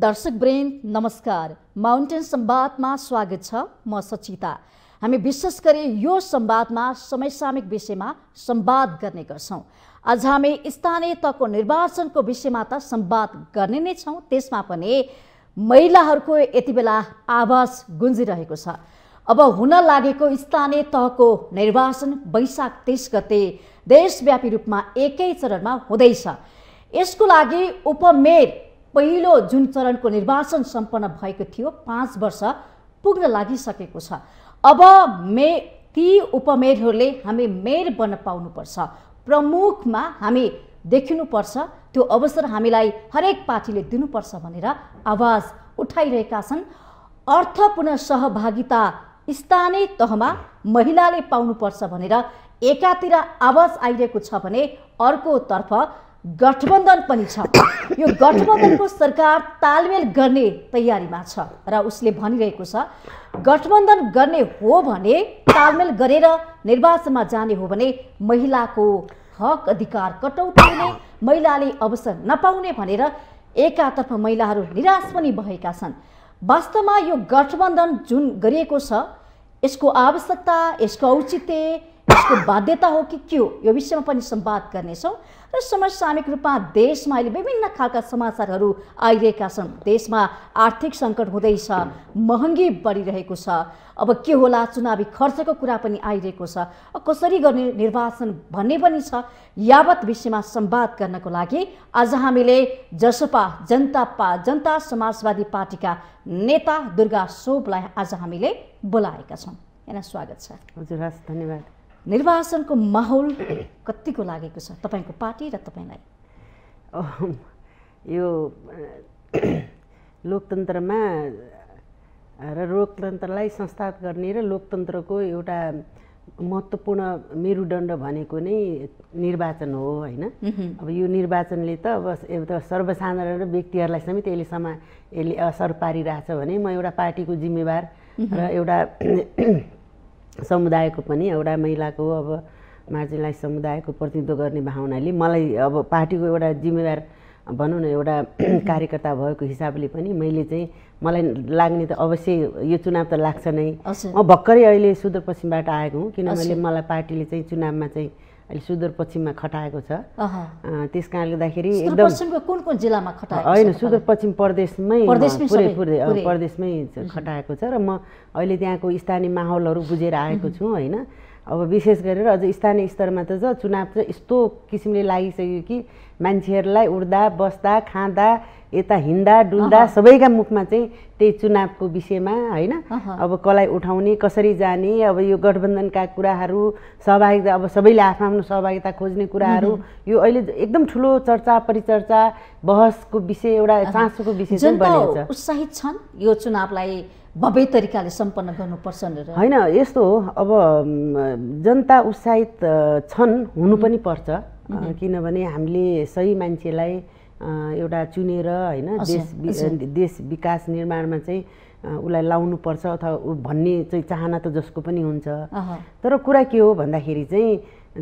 दर्शक ब्रेन नमस्कार माउन्टेन सम्वादमा स्वागत छ म सचिता हामी विशेष गरी यो सम्वादमा समयसामिक विषयमा सम्वाद गर्ने गर्छौँ आज हामी स्थानीय तहको निर्वाचनको विषयमा त सम्वाद गर्ने नै छौँ त्यसमा पनि महिलाहरूको यति बेला आवाज गुन्जिरहेको छ अब हुन लागेको स्थानीय तहको निर्वाचन वैशाख तेइस गते देशव्यापी रूपमा एकै चरणमा हुँदैछ यसको लागि उपमेयर पहिलो जुन चरणको निर्वाचन सम्पन्न भएको थियो पाँच वर्ष पुग्न लागिसकेको छ अब मे ती उपमेयरहरूले हामी मेयर बन्न पाउनुपर्छ प्रमुखमा हामी देखिनुपर्छ त्यो अवसर हामीलाई हरेक पार्टीले दिनुपर्छ भनेर आवाज उठाइरहेका छन् अर्थपूर्ण सहभागिता स्थानीय तहमा महिलाले पाउनुपर्छ भनेर एकातिर आवाज आइरहेको छ भने अर्कोतर्फ गठबन्धन पनि छ यो गठबन्धनको सरकार तालमेल गर्ने तयारीमा छ र उसले भनिरहेको छ गठबन्धन गर्ने हो भने तालमेल गरेर निर्वाचनमा जाने हो भने महिलाको हक अधिकार कटौती हुने महिलाले अवसर नपाउने भनेर एकातर्फ महिलाहरू निराश पनि भएका छन् वास्तवमा यो गठबन्धन जुन गरिएको छ यसको आवश्यकता यसको औचित्य यसको बाध्यता हो कि के हो यो विषयमा पनि संवाद गर्नेछौँ र समसामिक रूपमा देशमा अहिले विभिन्न खालका समाचारहरू आइरहेका छन् देशमा आर्थिक सङ्कट हुँदैछ महँगी बढिरहेको छ अब के होला चुनावी खर्चको कुरा पनि आइरहेको छ कसरी गर्ने निर्वाचन भन्ने पनि छ यावत विषयमा संवाद गर्नको लागि आज हामीले जसपा जनता पा जनता समाजवादी पार्टीका नेता दुर्गा शोभलाई आज हामीले बोलाएका छौँ स्वागत छ हजुर हस् धन्यवाद निर्वाचनको माहौल कतिको लागेको छ तपाईँको पार्टी र तपाईँलाई यो लोकतन्त्रमा र लोकतन्त्रलाई संस्थागत गर्ने र लोकतन्त्रको एउटा महत्त्वपूर्ण मेरुदण्ड भनेको नै निर्वाचन हो होइन अब यो निर्वाचनले त अब एउटा सर्वसाधारण र व्यक्तिहरूलाई समेत यसले समा यसले असर पारिरहेछ भने म एउटा पार्टीको जिम्मेवार र एउटा समुदायको पनि एउटा महिलाको अब मार्जिनलाइज समुदायको प्रतिनिधित्व गर्ने भावनाले मलाई अब पार्टीको एउटा जिम्मेवार भनौँ न एउटा कार्यकर्ता भएको हिसाबले पनि मैले चाहिँ मलाई लाग्ने त अवश्य यो चुनाव त लाग्छ नै म भर्खरै अहिले सुदूरपश्चिमबाट आएको हुँ किनभने मलाई पार्टीले चाहिँ चुनावमा चाहिँ अहिले सुदूरपश्चिममा खटाएको छ त्यस कारणले गर्दाखेरि कुन कुन जिल्लामा खटाएको होइन सुदूरपश्चिम प्रदेशमै पुरै पुरै प्रदेशमै खटाएको छ र म अहिले त्यहाँको स्थानीय माहौलहरू बुझेर आएको छु होइन अब विशेष गरेर अझ स्थानीय स्तरमा त चुनाव चाहिँ यस्तो किसिमले लागिसक्यो कि मान्छेहरूलाई उड्दा बस्दा खाँदा यता हिँड्दा डुल्दा सबैका मुखमा चाहिँ त्यही चुनावको विषयमा होइन अब कसलाई उठाउने कसरी जाने अब यो गठबन्धनका कुराहरू सहभागिता अब सबैले आफ्नो आफ्नो सहभागिता खोज्ने कुराहरू यो अहिले एकदम ठुलो चर्चा परिचर्चा बहसको विषय एउटा चासोको विषय उत्साहित छन् यो चुनावलाई भव्य तरिकाले सम्पन्न गर्नुपर्छ होइन यस्तो हो अब जनता उत्साहित छन् हुनु पनि पर्छ किनभने हामीले सही मान्छेलाई एउटा चुनेर होइन देश देश विकास निर्माणमा चाहिँ उसलाई लाउनुपर्छ अथवा भन्ने चाहिँ चाहना त जसको पनि हुन्छ तर कुरा के हो भन्दाखेरि चाहिँ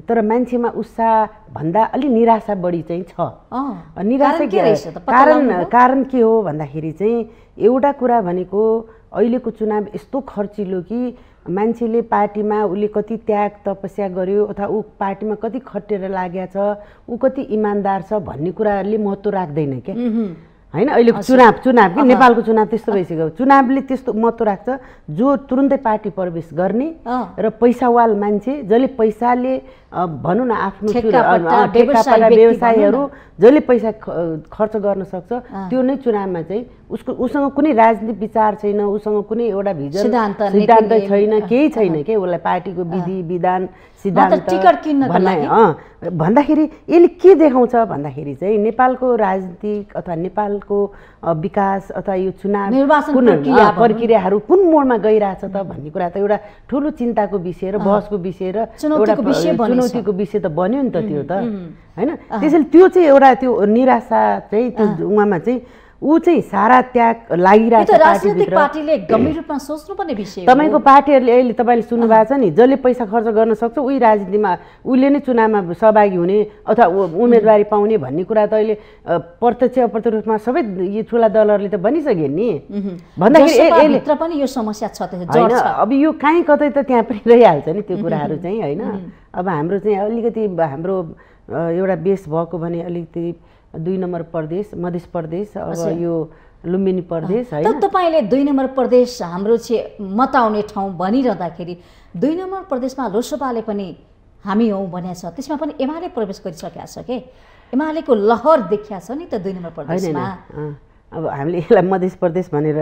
तर मान्छेमा उत्साह भन्दा अलि निराशा बढी चाहिँ छ निराशा कारण कारण के हो भन्दाखेरि चाहिँ एउटा कुरा भनेको अहिलेको चुनाव यस्तो खर्चिलो कि मान्छेले पार्टीमा उसले कति त्याग तपस्या गर्यो अथवा ऊ पार्टीमा कति खटेर लागेको छ ऊ कति इमान्दार छ भन्ने कुराहरूले महत्त्व राख्दैन क्या होइन अहिलेको चुनाव चुनाव कि नेपालको चुनाव त्यस्तो भइसक्यो चुनावले त्यस्तो महत्त्व राख्छ जो तुरुन्तै पार्टी प्रवेश गर्ने र पैसावाल मान्छे जसले पैसाले भनौँ न आफ्नो व्यवसायहरू जसले पैसा खर्च गर्न सक्छ त्यो नै चुनावमा चाहिँ उसको उसँग कुनै राजनीतिक विचार छैन उसँग कुनै एउटा भिजन सिद्धान्त छैन केही छैन के उसलाई पार्टीको विधि विधान सिद्धान्त भन्दाखेरि यसले के देखाउँछ भन्दाखेरि चाहिँ नेपालको राजनीतिक अथवा नेपालको विकास अथवा यो चुनाव कुन प्रक्रियाहरू कुन मोडमा गइरहेछ त भन्ने कुरा त एउटा ठुलो चिन्ताको विषय र बहसको विषय र एउटा चुनौतीको विषय त बन्यो नि त त्यो त होइन त्यसैले त्यो चाहिँ एउटा त्यो निराशा चाहिँ त्यो उहाँमा चाहिँ ऊ चाहिँ सारा त्याग लागिरहेको छ राजनीतिक पार्टीले गम्भीर रूपमा सोच्नुपर्ने विषय तपाईँको पार्टीहरूले अहिले तपाईँले सुन्नुभएको छ नि जसले पैसा खर्च गर्न सक्छ उही राजनीतिमा उसले नै चुनावमा सहभागी हुने अथवा उम्मेदवारी पाउने भन्ने कुरा त अहिले प्रत्यक्ष अप्रत्यक्ष रूपमा सबै यी ठुला दलहरूले त भनिसके नि भन्दाखेरि पनि यो समस्या छ होइन अब यो काहीँ कतै त त्यहाँ पनि रहिहाल्छ नि त्यो कुराहरू चाहिँ होइन अब हाम्रो चाहिँ अलिकति हाम्रो एउटा बेस भएको भने अलिकति दुई नम्बर प्रदेश मध्य प्रदेश अब यो लुम्बिनी प्रदेश है तपाईँले दुई नम्बर प्रदेश हाम्रो चाहिँ मत आउने ठाउँ भनिरहँदाखेरि दुई नम्बर प्रदेशमा लोसपाले पनि हामी हौ भने छ त्यसमा पनि एमाले प्रवेश गरिसकेका छ कि एमालेको लहर देखिया छ नि त दुई नम्बर प्रदेशमा अब हामीले यसलाई मध्य प्रदेश भनेर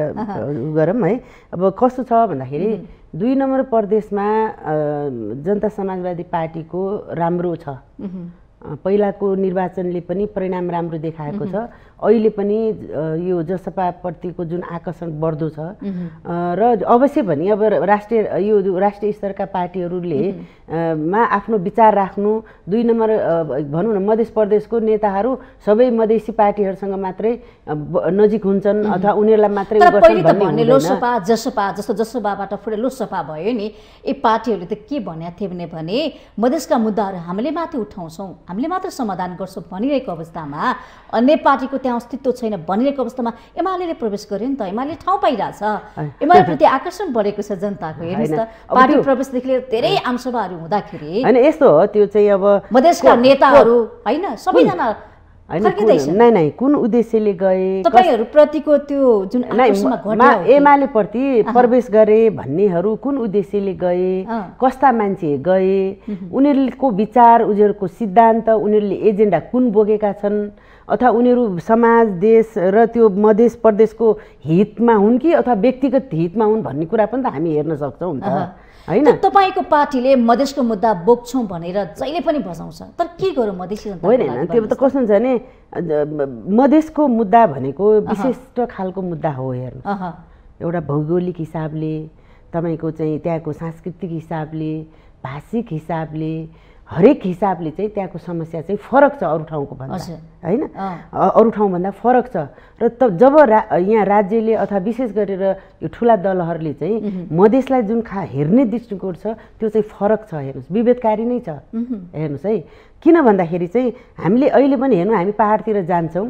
गरौँ है अब कस्तो छ भन्दाखेरि दुई नम्बर प्रदेशमा जनता समाजवादी पार्टीको राम्रो छ पहिलाको निर्वाचनले पनि परिणाम राम्रो देखाएको छ अहिले पनि यो जसपाप्रतिको जुन आकर्षण बढ्दो छ र अवश्य पनि अब राष्ट्रिय यो राष्ट्रिय स्तरका पार्टीहरूले मा आफ्नो विचार राख्नु दुई नम्बर भनौँ न मधेस प्रदेशको नेताहरू सबै मधेसी पार्टीहरूसँग मात्रै नजिक हुन्छन् अथवा उनीहरूलाई मात्रै लोसपा जसपा जस्तो जसपाबाट फुटे लोसपा भयो नि यी पार्टीहरूले त के भनेको थिए भने मधेसका मुद्दाहरू हामीले माथि उठाउँछौँ हामीले मात्र समाधान गर्छौँ भनिरहेको अवस्थामा अन्य पार्टीको त्यहाँ अस्तित्व छैन भनिरहेको अवस्थामा एमाले प्रवेश गर्यो नि त एमाले ठाउँ पाइरहेछ प्रति आकर्षण बढेको छ जनताको हेर्नुहोस् त पार्टी प्रवेशदेखि लिएर धेरै आमसभाहरू हुँदाखेरि होइन यस्तो हो त्यो चाहिँ अब मधेसका नेताहरू होइन सबैजना होइन नै नै कुन उद्देश्यले गए प्रतिको त्यो जुन एमाले प्रति प्रवेश गरे भन्नेहरू कुन उद्देश्यले गए कस्ता मान्छे गए उनीहरूको विचार उनीहरूको सिद्धान्त उनीहरूले एजेन्डा कुन बोकेका छन् अथवा उनीहरू समाज देश र त्यो मधेस प्रदेशको हितमा हुन् कि अथवा व्यक्तिगत हितमा हुन् भन्ने कुरा पनि त हामी हेर्न सक्छौँ नि त होइन तपाईँको पार्टीले मधेसको मुद्दा बोक्छौँ भनेर जहिले पनि बजाउँछ तर के गरौँ मधेसी होइन होइन त्यो त कस्तो हुन्छ भने मधेसको मुद्दा भनेको विशिष्ट खालको मुद्दा हो हेर्नु एउटा भौगोलिक हिसाबले तपाईँको चाहिँ त्यहाँको सांस्कृतिक हिसाबले भाषिक हिसाबले हरेक हिसाबले चाहिँ त्यहाँको समस्या चाहिँ फरक छ अरू ठाउँको भन्दा होइन अरू ठाउँभन्दा फरक छ र त जब रा यहाँ राज्यले अथवा विशेष गरेर यो ठुला दलहरूले चाहिँ मधेसलाई जुन खा हेर्ने दृष्टिकोण छ त्यो चाहिँ फरक छ हेर्नुहोस् विभेदकारी नै छ हेर्नुहोस् है किन भन्दाखेरि चाहिँ हामीले अहिले पनि हेर्नु हामी पाहाडतिर जान्छौँ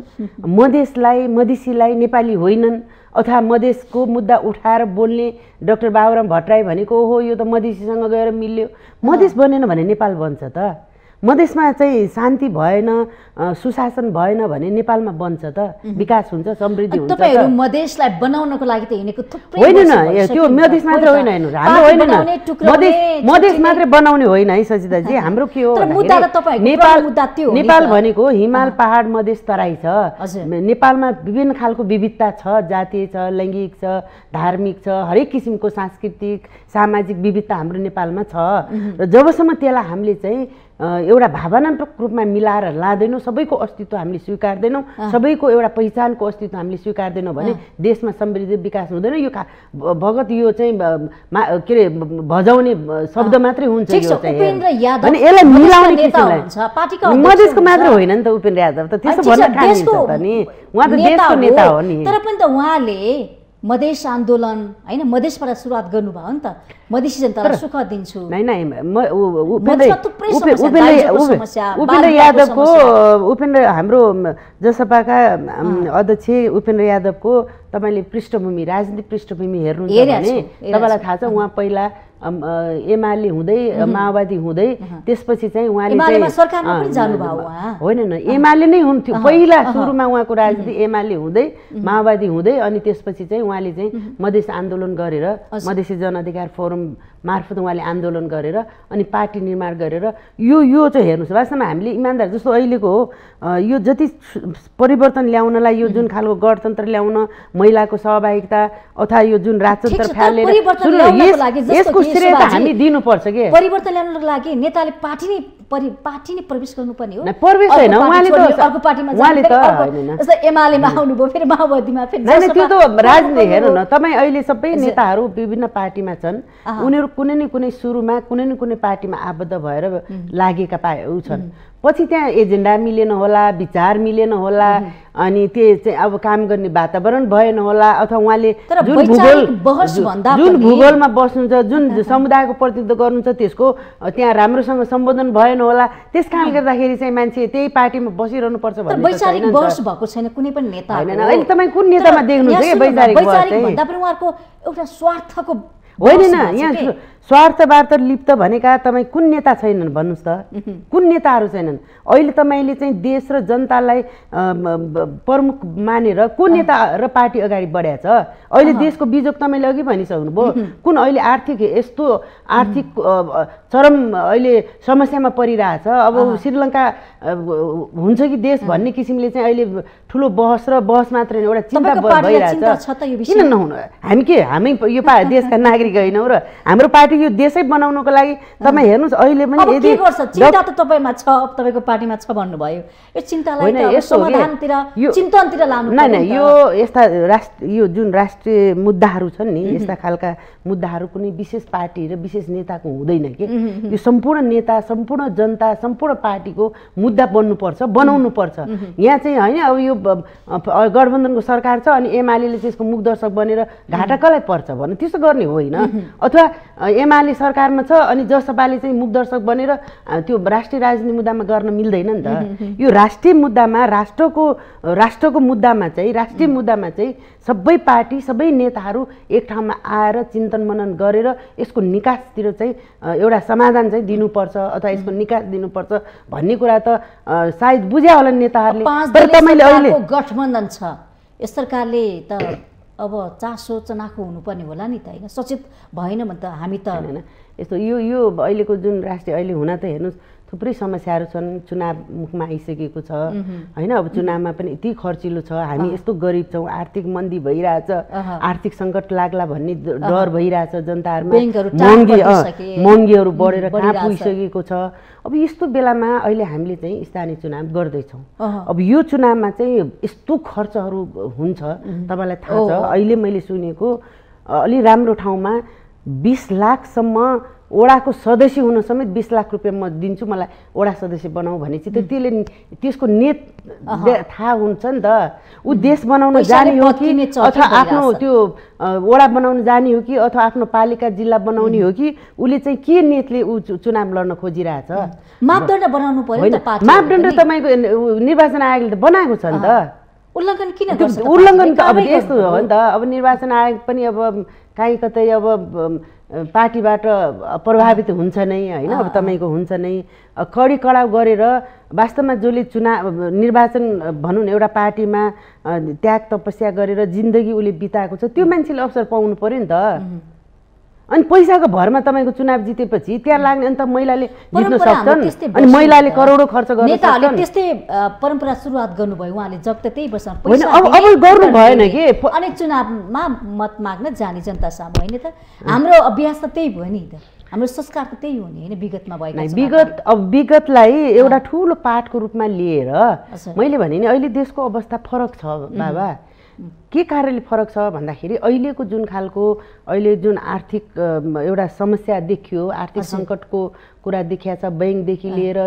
मधेसलाई मधेसीलाई नेपाली होइनन् अथवा मधेसको मुद्दा उठाएर बोल्ने डक्टर बाबुराम भट्टराई भनेको हो यो त मधेसीसँग गएर मिल्यो मधेस बनेन भने नेपाल बन्छ त मधेसमा चाहिँ शान्ति भएन सुशासन भएन भने नेपालमा बन्छ त विकास हुन्छ समृद्धि हुन्छ तपाईँहरू मधेसलाई बनाउनको लागि त हिँडेको होइन त्यो मधेस मात्र होइन हाम्रो होइन मधेस मात्रै बनाउने होइन है सजिताजी हाम्रो के हो नेपाल नेपाल भनेको हिमाल पहाड मधेस तराई छ नेपालमा विभिन्न खालको विविधता छ जातीय छ लैङ्गिक छ धार्मिक छ हरेक किसिमको सांस्कृतिक सामाजिक विविधता हाम्रो नेपालमा छ र जबसम्म त्यसलाई हामीले चाहिँ एउटा भावनात्मक रूपमा मिलाएर लाँदैनौँ सबैको अस्तित्व हामीले स्वीकार्दैनौँ सबैको एउटा पहिचानको अस्तित्व हामीले स्वीकार्दैनौँ भने देशमा समृद्धि विकास हुँदैन यो भगत यो चाहिँ के अरे भजाउने शब्द मात्रै हुन्छ मधेसको मात्र होइन नि त उपेन्द्र यादव त त्यसो भन्न नि उहाँ त देशको नेता हो नि तर पनि त उहाँले मधेस आन्दोलन होइन मधेसबाट सुरुवात गर्नुभयो नि त मधेसी जनतालाई सुख दिन्छु उपेन्द्र यादवको उपेन्द्र हाम्रो जसपाका अध्यक्ष उपेन्द्र यादवको तपाईँले पृष्ठभूमि राजनीतिक पृष्ठभूमि हेर्नु तपाईँलाई थाहा छ उहाँ पहिला एमाले हुँदै माओवादी हुँदै त्यसपछि चाहिँ उहाँले होइन न एमाले नै हुन्थ्यो पहिला सुरुमा उहाँको राजनीति एमाले हुँदै माओवादी हुँदै अनि त्यसपछि चाहिँ उहाँले चाहिँ मधेस आन्दोलन गरेर मधेसी जनअधिकार फोरम मार्फत उहाँले आन्दोलन गरेर अनि पार्टी निर्माण गरेर यो यो चाहिँ हेर्नुहोस् वास्तवमा हामीले इमान्दार जस्तो अहिलेको हो यो जति परिवर्तन ल्याउनलाई यो जुन खालको गणतन्त्र ल्याउन महिलाको सहभागिता अथवा यो जुन राजतन्त्र फ्यालेर यसको श्रेय त हामी दिनुपर्छ कि परिवर्तन ल्याउनको लागि नेताले पार्टी नै परि पार्टी नै प्रवेश गर्नुपर्ने हो प्रवेश होइन उहाँले त अर्को पार्टीमा जस्तै एमालेमा आउनुभयो फेरि माओवादीमा फेरि त्यो त राजनीति हेर्नु न तपाईँ अहिले सबै नेताहरू विभिन्न पार्टीमा छन् उनीहरू कुनै न कुनै सुरुमा कुनै न कुनै पार्टीमा आबद्ध भएर लागेका पा छन् पछि त्यहाँ एजेन्डा मिलेन होला विचार मिलेन होला अनि त्यो चाहिँ अब काम गर्ने वातावरण भएन होला अथवा उहाँले जुन भूगोल जुन भूगोलमा बस्नुहुन्छ जुन समुदायको प्रतिनिधित्व गर्नुहुन्छ त्यसको त्यहाँ राम्रोसँग सम्बोधन भएन होला त्यस कारणले गर्दाखेरि चाहिँ मान्छे त्यही पार्टीमा बसिरहनु पर्छ भएको छैन तपाईँ कुन नेतामा देख्नुहुन्छ होइन यहाँ स्वार्थबाट लिप्त भनेका तपाईँ कुन नेता छैनन् भन्नुहोस् त कुन नेताहरू छैनन् अहिले तपाईँले चाहिँ देश र जनतालाई प्रमुख मानेर कुन नेता र पार्टी अगाडि बढाएको छ अहिले देशको बिजोग तपाईँले अघि भनिसक्नुभयो कुन अहिले आर्थिक यस्तो आर्थिक चरम अहिले समस्यामा परिरहेछ अब श्रीलङ्का हुन्छ कि देश भन्ने किसिमले चाहिँ अहिले ठुलो बहस र बहस मात्र होइन एउटा चिन्ता भइरहेछ किन नहुनु हामी के हामी यो देशका नागरिक होइनौँ र हाम्रो पार्टी फेरि यो देशै बनाउनको लागि तपाईँ हेर्नुहोस् अहिले पनि यदि चिन्ता त तपाईँमा छ तपाईँको पार्टीमा छ भन्नुभयो यो चिन्तालाई चिन्तनतिर लानु यो यस्ता राष्ट्र यो जुन राष्ट्रिय मुद्दाहरू छन् नि यस्ता खालका मुद्दाहरू कुनै विशेष पार्टी र विशेष नेताको हुँदैन कि यो सम्पूर्ण नेता सम्पूर्ण जनता सम्पूर्ण पार्टीको मुद्दा बन्नुपर्छ बनाउनुपर्छ यहाँ चाहिँ होइन अब यो गठबन्धनको सरकार छ अनि एमाले चाहिँ यसको मुखदर्शक बनेर घाटा कसलाई पर्छ भने त्यसो गर्ने होइन अथवा एमाले सरकारमा छ अनि जसपाले चाहिँ दर्शक बनेर त्यो राष्ट्रिय राजनीति मुद्दामा गर्न मिल्दैन नि त यो राष्ट्रिय मुद्दामा राष्ट्रको राष्ट्रको मुद्दामा चाहिँ राष्ट्रिय मुद्दामा चाहिँ सबै पार्टी सबै नेताहरू एक ठाउँमा आएर चिन्तन मनन गरेर यसको निकासतिर चाहिँ एउटा समाधान चाहिँ दिनुपर्छ अथवा यसको निकास दिनुपर्छ भन्ने कुरा त सायद बुझ्या होला नेताहरूले गठबन्धन छ यस सरकारले त अब चासो चनाखो हुनुपर्ने होला नि त होइन सचेत भएन भने त हामी त होइन यस्तो यो यो अहिलेको जुन राष्ट्रिय अहिले हुन त हेर्नुहोस् थुप्रै समस्याहरू छन् चुनाव मुखमा आइसकेको छ होइन अब चुनावमा पनि यति खर्चिलो छ हामी यस्तो गरिब छौँ आर्थिक मन्दी भइरहेछ आर्थिक सङ्कट लाग्ला भन्ने डर भइरहेछ जनताहरूमा महँगी महँगीहरू बढेर कहाँ पुगिसकेको छ अब यस्तो बेलामा अहिले हामीले चाहिँ स्थानीय चुनाव गर्दैछौँ अब यो चुनावमा चाहिँ यस्तो खर्चहरू हुन्छ तपाईँलाई थाहा छ अहिले मैले सुनेको अलि राम्रो ठाउँमा बिस लाखसम्म वडाको सदस्य हुन समेत बिस लाख रुपियाँ म दिन्छु मलाई वडा सदस्य बनाऊ भने चाहिँ त्यसले त्यसको नेत थाहा हुन्छ नि त ऊ देश बनाउन जाने हो कि अथवा आफ्नो त्यो वडा बनाउन जाने हो कि अथवा आफ्नो पालिका जिल्ला बनाउने हो कि उसले चाहिँ के नेतले ऊ चुनाव लड्न खोजिरहेछ मापदण्ड बनाउनु पर्यो मापदण्ड तपाईँको निर्वाचन आयोगले त बनाएको छ नि त उल्लङ्घन किन उल्लङ्घन त अब यस्तो हो नि त अब निर्वाचन आयोग पनि अब काहीँ कतै अब पार्टीबाट प्रभावित हुन्छ नै होइन अब तपाईँको हुन्छ नै कडी कडाव गरेर वास्तवमा जसले चुनाव निर्वाचन भनौँ न एउटा पार्टीमा त्याग तपस्या गरेर जिन्दगी उसले बिताएको छ त्यो मान्छेले अवसर पाउनु पऱ्यो नि त अनि पैसाको भरमा तपाईँको चुनाव जितेपछि त्यहाँ लाग्ने अन्त महिलाले जित्न सक्छन् अनि महिलाले करोडौँ खर्च गर्नु त्यस्तै परम्परा सुरुवात गर्नुभयो उहाँले जग त त्यही वर्ष होइन अब अब गर्नु भएन कि अनि चुनावमा मत माग्न जाने जनता सामु होइन त हाम्रो अभ्यास त त्यही भयो नि त हाम्रो संस्कार त त्यही हो नि होइन विगतमा भएको विगत अब विगतलाई एउटा ठुलो पाठको रूपमा लिएर मैले भने नि अहिले देशको अवस्था फरक छ बाबा के कारणले फरक छ भन्दाखेरि अहिलेको जुन खालको अहिले जुन आर्थिक एउटा समस्या देखियो आर्थिक सङ्कटको कुरा देखिया छ ब्याङ्कदेखि लिएर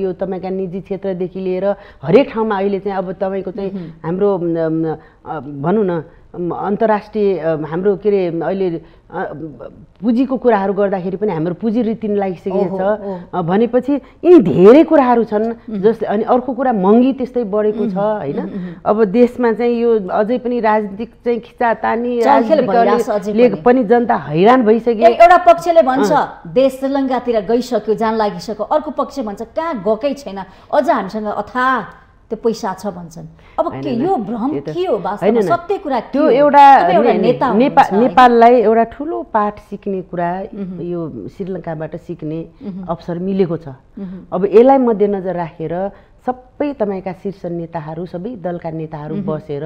यो तपाईँका निजी क्षेत्रदेखि लिएर हरेक ठाउँमा अहिले चाहिँ अब तपाईँको चाहिँ हाम्रो भनौँ न अन्तर्राष्ट्रिय हाम्रो के अरे अहिले पुँजीको कुराहरू गर्दाखेरि पनि हाम्रो पुँजी रीति लागिसकेको छ भनेपछि यी धेरै कुराहरू छन् जसले अनि अर्को कुरा महँगी त्यस्तै बढेको छ होइन अब देशमा चाहिँ यो अझै पनि राजनीतिक चाहिँ खिचातानी पनि जनता हैरान भइसक्यो एउटा पक्षले भन्छ देश श्रीलङ्कातिर गइसक्यो जान लागिसक्यो अर्को पक्ष भन्छ कहाँ गएकै छैन अझ हामीसँग अथाह त्यो पैसा छ भन्छन् अब यो भ्रम के हो सत्य कुरा त्यो एउटा नेपाललाई एउटा ठुलो पाठ सिक्ने कुरा यो श्रीलङ्काबाट सिक्ने अवसर मिलेको छ अब यसलाई मध्यनजर राखेर सबै तपाईँका शीर्ष नेताहरू सबै दलका नेताहरू बसेर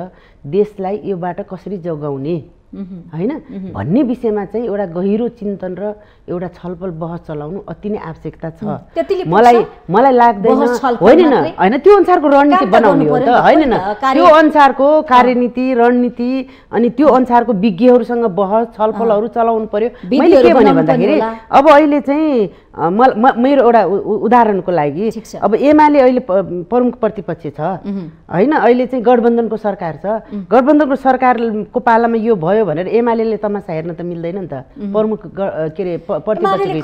देशलाई योबाट कसरी जोगाउने होइन भन्ने विषयमा चाहिँ एउटा गहिरो चिन्तन र एउटा छलफल बहस चलाउनु अति नै आवश्यकता छ मलाई मलाई लाग्दैन होइन होइन त्यो अनुसारको रणनीति बनाउने हो त होइन त्यो अनुसारको कार्यनीति रणनीति अनि त्यो अनुसारको विज्ञहरूसँग बहस छलफलहरू चलाउनु पर्यो मैले के भने भन्दाखेरि अब अहिले चाहिँ म मेरो एउटा उदाहरणको लागि अब एमाले अहिले प्रमुख प्रतिपक्ष छ होइन अहिले चाहिँ गठबन्धनको सरकार छ गठबन्धनको सरकारको पालामा यो भयो भनेर एमाले तमासा हेर्न त मिल्दैन नि त प्रमुख के अरे खबरदारी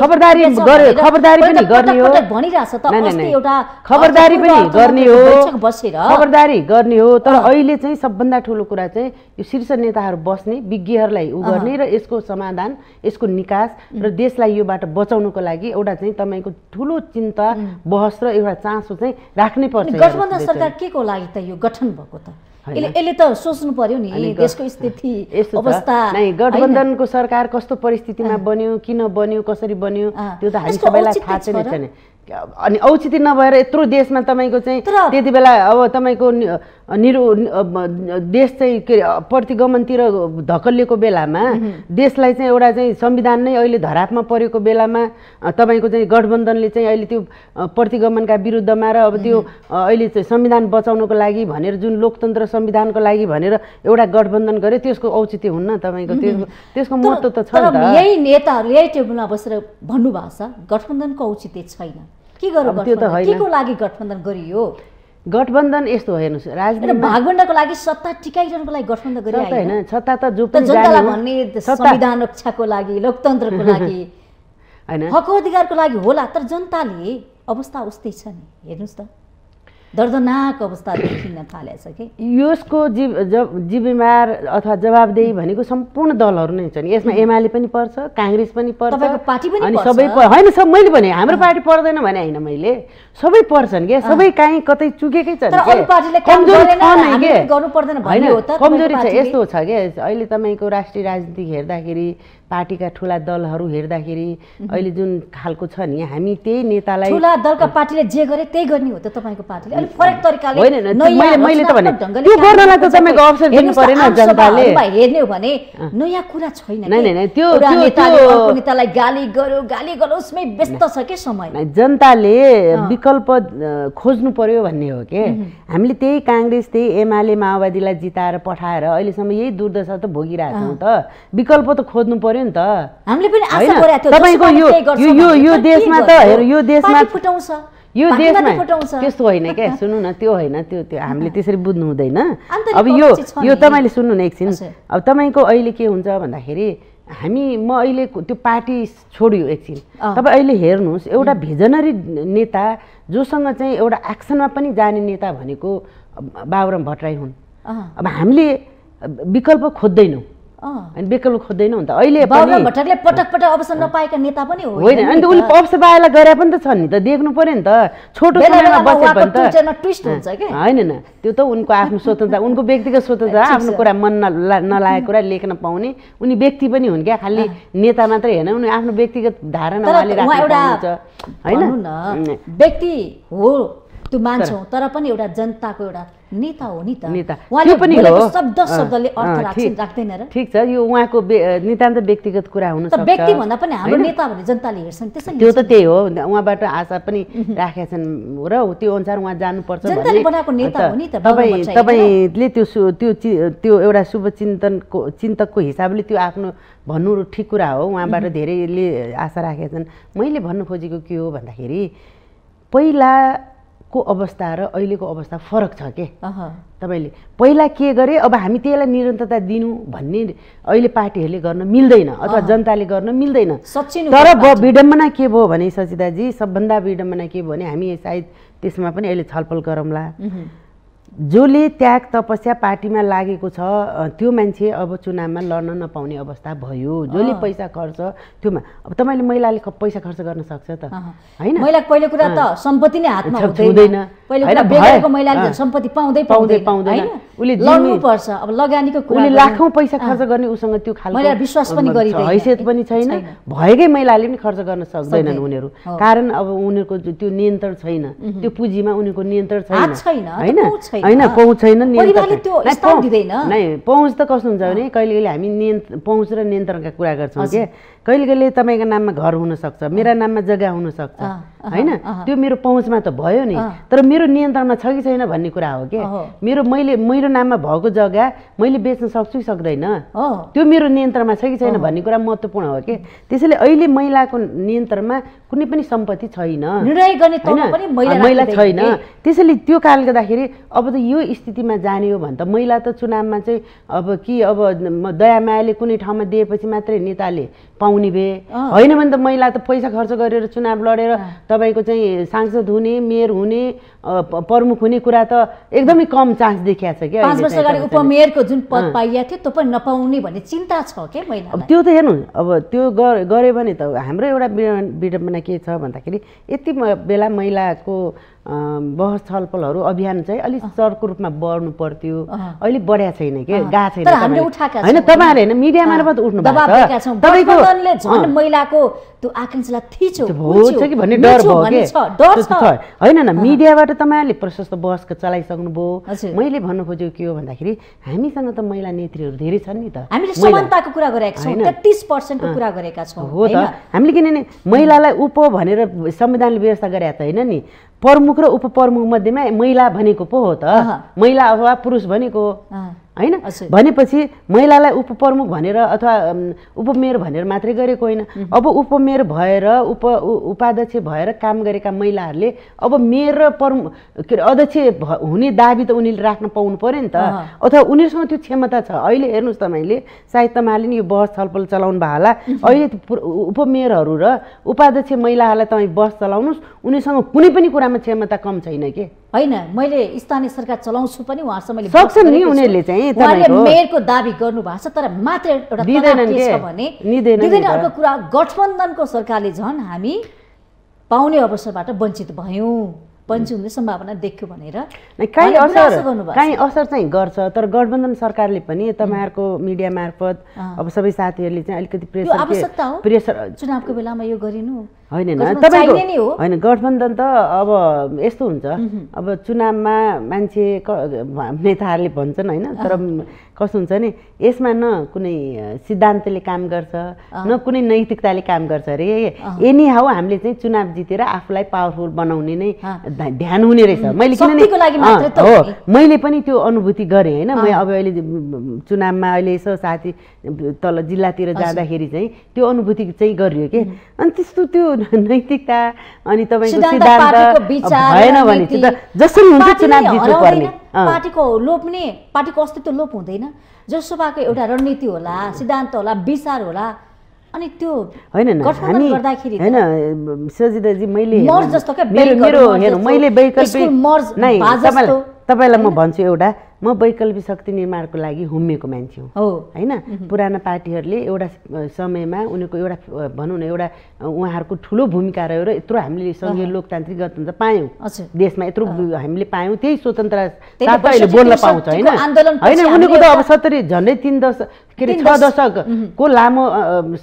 खबरदारी पनि गर्ने हो खबरदारी पनि गर्ने हो खबरदारी गर्ने हो तर अहिले चाहिँ सबभन्दा ठुलो कुरा चाहिँ यो शीर्ष नेताहरू बस्ने विज्ञहरूलाई उ गर्ने र यसको समाधान यसको निकास र देश देशलाई योबाट बचाउनुको लागि एउटा चाहिँ तपाईँको ठुलो चिन्ता बहस र एउटा चासो चाहिँ राख्नै पर्छ गठबन्धन सरकार के को लागि त यो गठन भएको त यसले त सोच्नु पर्यो नि देशको स्थिति अवस्था गठबन्धनको सरकार कस्तो परिस्थितिमा बन्यो किन बन्यो कसरी बन्यो त्यो त हामी सबैलाई थाहा छैन अनि औचित्य नभएर यत्रो देशमा तपाईँको चाहिँ त्यति बेला अब तपाईँको निरो देश चाहिँ के अरे प्रतिगमनतिर धकलिएको बेलामा देशलाई चाहिँ एउटा चाहिँ संविधान नै अहिले धरापमा परेको बेलामा तपाईँको चाहिँ गठबन्धनले चाहिँ अहिले त्यो प्रतिगमनका विरुद्धमा र अब त्यो अहिले चाहिँ संविधान बचाउनको लागि भनेर जुन लोकतन्त्र संविधानको लागि भनेर एउटा गठबन्धन गर्यो त्यसको औचित्य हुन्न तपाईँको त्यसको त्यसको महत्त्व त छ यही नेताहरू यही टेबलमा बसेर भन्नुभएको छ गठबन्धनको औचित्य छैन के गर्नु त्यो त होइन लागि गठबन्धन गरियो गठबन्धन यस्तो हेर्नुहोस् राजनीति भागभन्डाको लागि सत्ता टिकाइरहनुको लागि गठबन्धन गरिरहेको होइन सत्ता त जो भन्ने संविधान रक्षाको लागि लोकतन्त्रको लागि होइन हक अधिकारको लागि होला तर जनताले अवस्था उस्तै छ नि हेर्नुहोस् त दर्दनाक अवस्था देखिन थालेछ कि यसको जिब जब जिम्मेवार अथवा जवाबदेही भनेको सम्पूर्ण दलहरू नै छन् यसमा एमाले पनि पर्छ काङ्ग्रेस पनि पर्छ पार्टी पनि सबै होइन सब मैले भने हाम्रो पार्टी पर्दैन भने होइन मैले सबै पर्छन् के सबै काहीँ कतै चुकेकै छन् कमजोरी छ यस्तो छ कि अहिले तपाईँको राष्ट्रिय राजनीति हेर्दाखेरि पार्टीका ठुला दलहरू हेर्दाखेरि अहिले जुन खालको छ नि हामी त्यही नेतालाई ठुला दलका पार्टीले जे गरे त्यही गर्ने हो त तपाईँको पार्टीले अलिक फरक तरिकाले होइन मैले त भने त्यो गर्नलाई त तपाईँको अवसर दिनु परेन जनताले हेर्ने हो भने नयाँ कुरा छैन त्यो नेतालाई गाली गर्यो गाली गरोस्मै व्यस्त छ के समय जनताले विक विकल्प खोज्नु पर्यो भन्ने हो कि हामीले त्यही काङ्ग्रेस त्यही एमाले माओवादीलाई जिताएर पठाएर अहिलेसम्म यही दुर्दशा त भोगिरहेको छौँ त विकल्प त खोज्नु पर्यो नि त हामीले पनि तपाईँको यो यो यो देशमा त हेर यो देशमा फुटाउँछ यो देशमा त्यस्तो होइन क्या सुन्नु न त्यो होइन त्यो त्यो हामीले त्यसरी बुझ्नु हुँदैन अब यो यो तपाईँले सुन्नु न एकछिन अब तपाईँको अहिले के हुन्छ भन्दाखेरि हामी म अहिले त्यो पार्टी छोड्यो एकछिन तपाईँ अहिले हेर्नुहोस् एउटा भिजनरी नेता जोसँग चाहिँ एउटा एक्सनमा पनि जाने नेता भनेको बाबुराम भट्टराई हुन् अब हामीले विकल्प खोज्दैनौँ अनि बेकल्नु खोज्दैन नि त अहिले भट्टराईले पटक पटक अवसर नपाएका नेता पनि होइन अन्त उसले अवसर पाएला गरे पनि त छन् नि त देख्नु पर्यो नि त छोटो समयमा त होइन न त्यो त उनको आफ्नो स्वतन्त्रता उनको व्यक्तिगत स्वतन्त्रता आफ्नो कुरा मन नलागेको कुरा लेख्न पाउने उनी व्यक्ति पनि हुन् क्या खालि नेता मात्रै होइन उनी आफ्नो व्यक्तिगत धारणा होइन व्यक्ति हो त्यो मान्छौँ तर पनि एउटा जनताको एउटा नेता हो नि त नेता उहाँले पनि शब्द शब्दले अर्थ राख्दैन र ठिक छ यो उहाँको नितान्त व्यक्तिगत कुरा हुन सक्छ व्यक्ति भन्दा पनि हाम्रो नेता भने जनताले हेर्छन् त्यसैले त्यो त त्यही हो उहाँबाट आशा पनि राखेका छन् र त्यो अनुसार उहाँ जानुपर्छ जनताले बनाएको नेता हो नि त तपाईँ तपाईँले त्यो त्यो त्यो एउटा शुभचिन्तनको चिन्तकको हिसाबले त्यो आफ्नो भन्नु ठिक कुरा हो उहाँबाट धेरैले आशा राखेका छन् मैले भन्नु खोजेको के हो भन्दाखेरि पहिला को अवस्था र अहिलेको अवस्था फरक छ के तपाईँले पहिला के गरे अब हामी त्यसलाई निरन्तरता दिनु भन्ने अहिले पार्टीहरूले गर्न मिल्दैन अथवा जनताले गर्न मिल्दैन तर विडम्बना के भयो भने सचिताजी सबभन्दा विडम्बना के भयो भने हामी सायद त्यसमा पनि अहिले छलफल गरौँला जसले त्याग तपस्या पार्टीमा लागेको छ त्यो मान्छे अब चुनावमा लड्न नपाउने अवस्था भयो जसले पैसा खर्च त्योमा अब तपाईँले महिलाले पैसा खर्च गर्न सक्छ त होइन महिलाको पहिलो कुरा त सम्पत्ति नै हातमा हुँदैन महिलाले सम्पत्ति पाउँदै पाउँदै पाउँदैन उसले लड्नुपर्छ अब लगानीको उसले लाखौँ पैसा खर्च गर्ने उसँग त्यो खालको विश्वास पनि गरिरहेको हैसियत पनि छैन भएकै महिलाले पनि खर्च गर्न सक्दैनन् उनीहरू कारण अब उनीहरूको त्यो नियन्त्रण छैन त्यो पुँजीमा उनीहरूको नियन्त्रण छैन होइन होइन पहुँच छैन पहुँच त कस्तो हुन्छ भने कहिले कहिले हामी नियन्त्र पहुँच र नियन्त्रणका कुरा गर्छौँ कि कहिले कहिले तपाईँको नाममा घर हुनसक्छ मेरा नाममा जग्गा हुनसक्छ होइन त्यो मेरो पहुँचमा त भयो नि तर मेरो नियन्त्रणमा छ कि छैन भन्ने कुरा हो क्या मेरो मैले मेरो नाममा भएको जग्गा मैले बेच्न सक्छु कि सक्दैन त्यो मेरो नियन्त्रणमा छ कि छैन भन्ने कुरा महत्त्वपूर्ण हो कि त्यसैले अहिले महिलाको नियन्त्रणमा कुनै पनि सम्पत्ति छैन महिला छैन त्यसैले त्यो कारणले गर्दाखेरि अब त यो स्थितिमा जाने हो भने त महिला त चुनावमा चाहिँ अब कि अब दयामायाले कुनै ठाउँमा दिएपछि मात्रै नेताले पाउँ आउने भए होइन भने त महिला त पैसा खर्च गरेर चुनाव लडेर तपाईँको चाहिँ सांसद हुने मेयर हुने प्रमुख हुने कुरा त एकदमै कम चान्स देखिया छ क्या पाँच वर्ष अगाडि उपमेयरको जुन पद पाइएको थियो त्यो पनि नपाउने भन्ने चिन्ता छ क्या महिला त्यो त हेर्नु अब त्यो गऱ्यो भने त हाम्रो एउटा विडम्बना के छ भन्दाखेरि यति बेला महिलाको बहस छलफलहरू अभियान चाहिँ अलिक सरको रूपमा बढ्नु पर्थ्यो अहिले बढ्या छैन कि गएको छैन होइन तपाईँहरूले होइन मिडिया मार्फत उठ्नु भएको छ कि भन्ने डर भयो कि होइन न मिडियाबाट तपाईँहरूले प्रशस्त बहस चलाइसक्नुभयो मैले भन्नु खोजेको के हो भन्दाखेरि हामीसँग त महिला नेत्रीहरू धेरै छन् नि त हामीले समानताको कुरा गरेका छौँ तेत्तिस पर्सेन्टको कुरा गरेका छौँ हो त हामीले किनभने महिलालाई उप भनेर संविधानले व्यवस्था गरेका त होइन नि प्रमुख र उपप्रमुख मध्येमा महिला भनेको पो हो त महिला अथवा पुरुष भनेको होइन भनेपछि महिलालाई उपप्रमुख भनेर अथवा उपमेयर भनेर मात्रै गरेको होइन अब उपमेयर भएर उप उपाध्यक्ष भएर काम गरेका महिलाहरूले अब मेयर र प्रमु के अरे अध्यक्ष हुने दाबी त उनीहरूले राख्न पाउनु पऱ्यो नि त अथवा उनीहरूसँग त्यो क्षमता छ अहिले हेर्नुहोस् तपाईँले सायद तपाईँले नि यो बहस छलफल चलाउनु भयो होला अहिले उपमेयरहरू र उपाध्यक्ष महिलाहरूलाई तपाईँ बस चलाउनुहोस् उनीहरूसँग कुनै पनि कुरामा क्षमता कम छैन के होइन मैले स्थानीय सरकार चलाउँछु पनि उहाँहरूसँग मैले सक्छन् नि उनीहरूले चाहिँ मेयरको दाबी गर्नु भएको छ तर मात्र एउटा भने दिँदैन अर्को कुरा गठबन्धनको सरकारले झन् हामी पाउने अवसरबाट वञ्चित भयौँ वञ्चित हुने सम्भावना देख्यो भनेर काहीँ असर काहीँ असर चाहिँ गर्छ तर गठबन्धन सरकारले पनि तपाईँहरूको मिडिया मार्फत अब सबै साथीहरूले चाहिँ अलिकति प्रेसर प्रेसर चुनावको बेलामा यो गरिनु होइन होइन गठबन्धन त अब यस्तो हुन्छ अब चुनावमा मान्छे नेताहरूले भन्छन् होइन तर कस्तो हुन्छ नि यसमा न कुनै सिद्धान्तले काम गर्छ न कुनै नैतिकताले काम गर्छ अरे एनी हाउ हामीले चाहिँ चुनाव जितेर आफूलाई पावरफुल बनाउने नै ध्यान हुने रहेछ मैले किनभने हो मैले पनि त्यो अनुभूति गरेँ होइन म अब अहिले चुनावमा अहिले यसो साथी तल जिल्लातिर जाँदाखेरि चाहिँ त्यो अनुभूति चाहिँ गरियो कि अनि त्यस्तो त्यो नैतिकता अनि तपाईँको सिद्धान्त भएन भने त जसरी हुन्छ चुनाव जित्नु पर्ने पार्टीको लोप नै पार्टीको अस्तित्व लोप हुँदैन जसोपाको एउटा रणनीति होला सिद्धान्त होला विचार होला अनि त्यो होइन होइन दाजी मैले मेरो हेर्नु मैले वैकल्पिक तपाईँलाई म भन्छु एउटा म वैकल्पिक शक्ति निर्माणको लागि हुम्मिएको मान्छे हो होइन पुराना पार्टीहरूले एउटा समयमा उनीहरूको एउटा भनौँ न एउटा उहाँहरूको ठुलो भूमिका रह्यो र यत्रो हामीले सङ्घीय लोकतान्त्रिक गणतन्त्र पायौँ देशमा यत्रो हामीले पायौँ त्यही स्वतन्त्र बोल्न पाउँछ होइन होइन उनीहरूको त अब सत्तरी झन्डै तिन दश के अरे छ दशकको लामो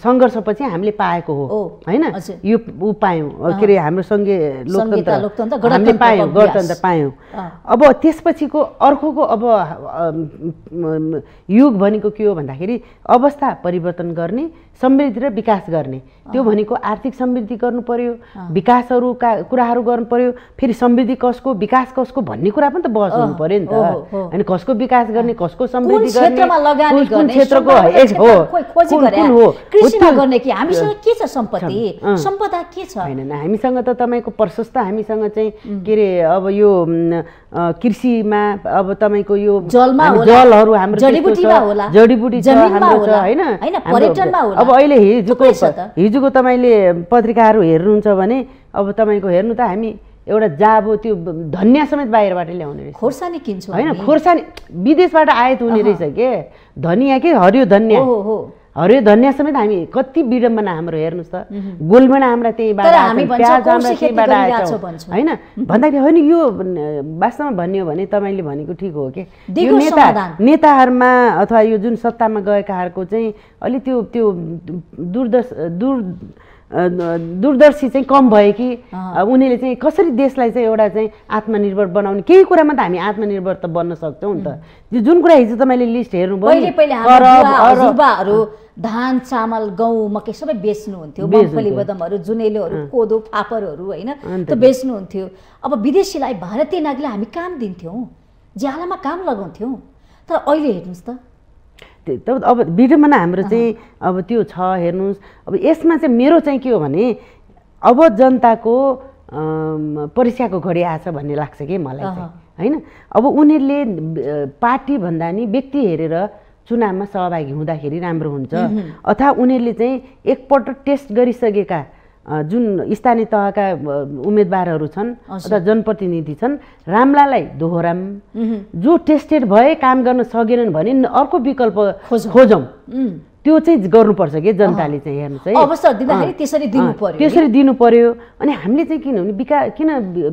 सङ्घर्षपछि हामीले पाएको हो होइन यो ऊ पायौँ के अरे हाम्रो सङ्घीय लोकतन्त्र पायौँ गणतन्त्र पायौँ अब त्यसपछिको अर्कोको अब युग भनेको के हो भन्दाखेरि अवस्था परिवर्तन गर्ने समृद्धि र विकास गर्ने त्यो भनेको आर्थिक समृद्धि गर्नु पर्यो विकासहरूका कुराहरू गर्नु पर्यो फेरि समृद्धि कसको विकास कसको भन्ने कुरा पनि त बहस हुनु पर्यो नि त होइन कसको विकास गर्ने कसको समृद्धि गर्ने हामीसँग त तपाईँको प्रशस्त हामीसँग चाहिँ के अरे अब यो कृषिमा अब तपाईँको यो जलहरू हाम्रो जडीबुटी छ होइन अब अहिले हिजोको हिजोको तपाईँले पत्रिकाहरू हेर्नुहुन्छ भने अब तपाईँको हेर्नु त हामी एउटा जाबो त्यो धनिया समेत बाहिरबाट ल्याउने रहेछ खोर्सानी किन्छौँ होइन खोर्सानी विदेशबाट आयत हुने रहेछ के धनियाँ के हरियो धनियाँ हरियो धनियाँ समेत हामी कति विडम्बना हाम्रो हेर्नुहोस् त गोलमेडा हाम्रा त्यहीबाट होइन भन्दाखेरि होइन यो वास्तवमा भन्यो भने तपाईँले भनेको ठिक हो कि यो नेता नेताहरूमा अथवा यो जुन सत्तामा गएकाहरूको चाहिँ अलिक त्यो त्यो दुर्दश दुर् दूरदर्शी चाहिँ कम भयो कि उनीहरूले चाहिँ कसरी देशलाई चाहिँ एउटा चाहिँ आत्मनिर्भर बनाउने केही कुरामा त हामी आत्मनिर्भर त बन्न सक्छौँ नि त जुन कुरा हिजो तपाईँले लिस्ट हेर्नुभयो धान चामल गहुँ मकै सबै बेच्नुहुन्थ्यो मगफली बदमहरू जुनेलोहरू कोदो फापरहरू होइन त्यो बेच्नुहुन्थ्यो अब विदेशीलाई भारतीय नागरिकलाई हामी काम दिन्थ्यौँ ज्यालामा काम लगाउँथ्यौँ तर अहिले हेर्नुहोस् त त अब विडम्बना हाम्रो चाहिँ अब त्यो छ हेर्नुहोस् अब यसमा चाहिँ मेरो चाहिँ के हो भने अब जनताको परीक्षाको घडी आएछ भन्ने लाग्छ कि मलाई चाहिँ होइन अब उनीहरूले पार्टी भन्दा नि व्यक्ति हेरेर चुनावमा सहभागी हुँदाखेरि राम्रो हुन्छ अथवा उनीहरूले चाहिँ एकपल्ट टेस्ट गरिसकेका जुन स्थानीय तहका उम्मेदवारहरू छन् अथवा जनप्रतिनिधि छन् राम्लालाई दोहोराम जो टेस्टेड भए काम गर्न सकेनन् भने अर्को विकल्प खोजौँ त्यो चाहिँ गर्नुपर्छ कि जनताले चाहिँ हेर्नु चाहिँ त्यसरी दिनु पर्यो अनि हामीले चाहिँ किनभने विका किन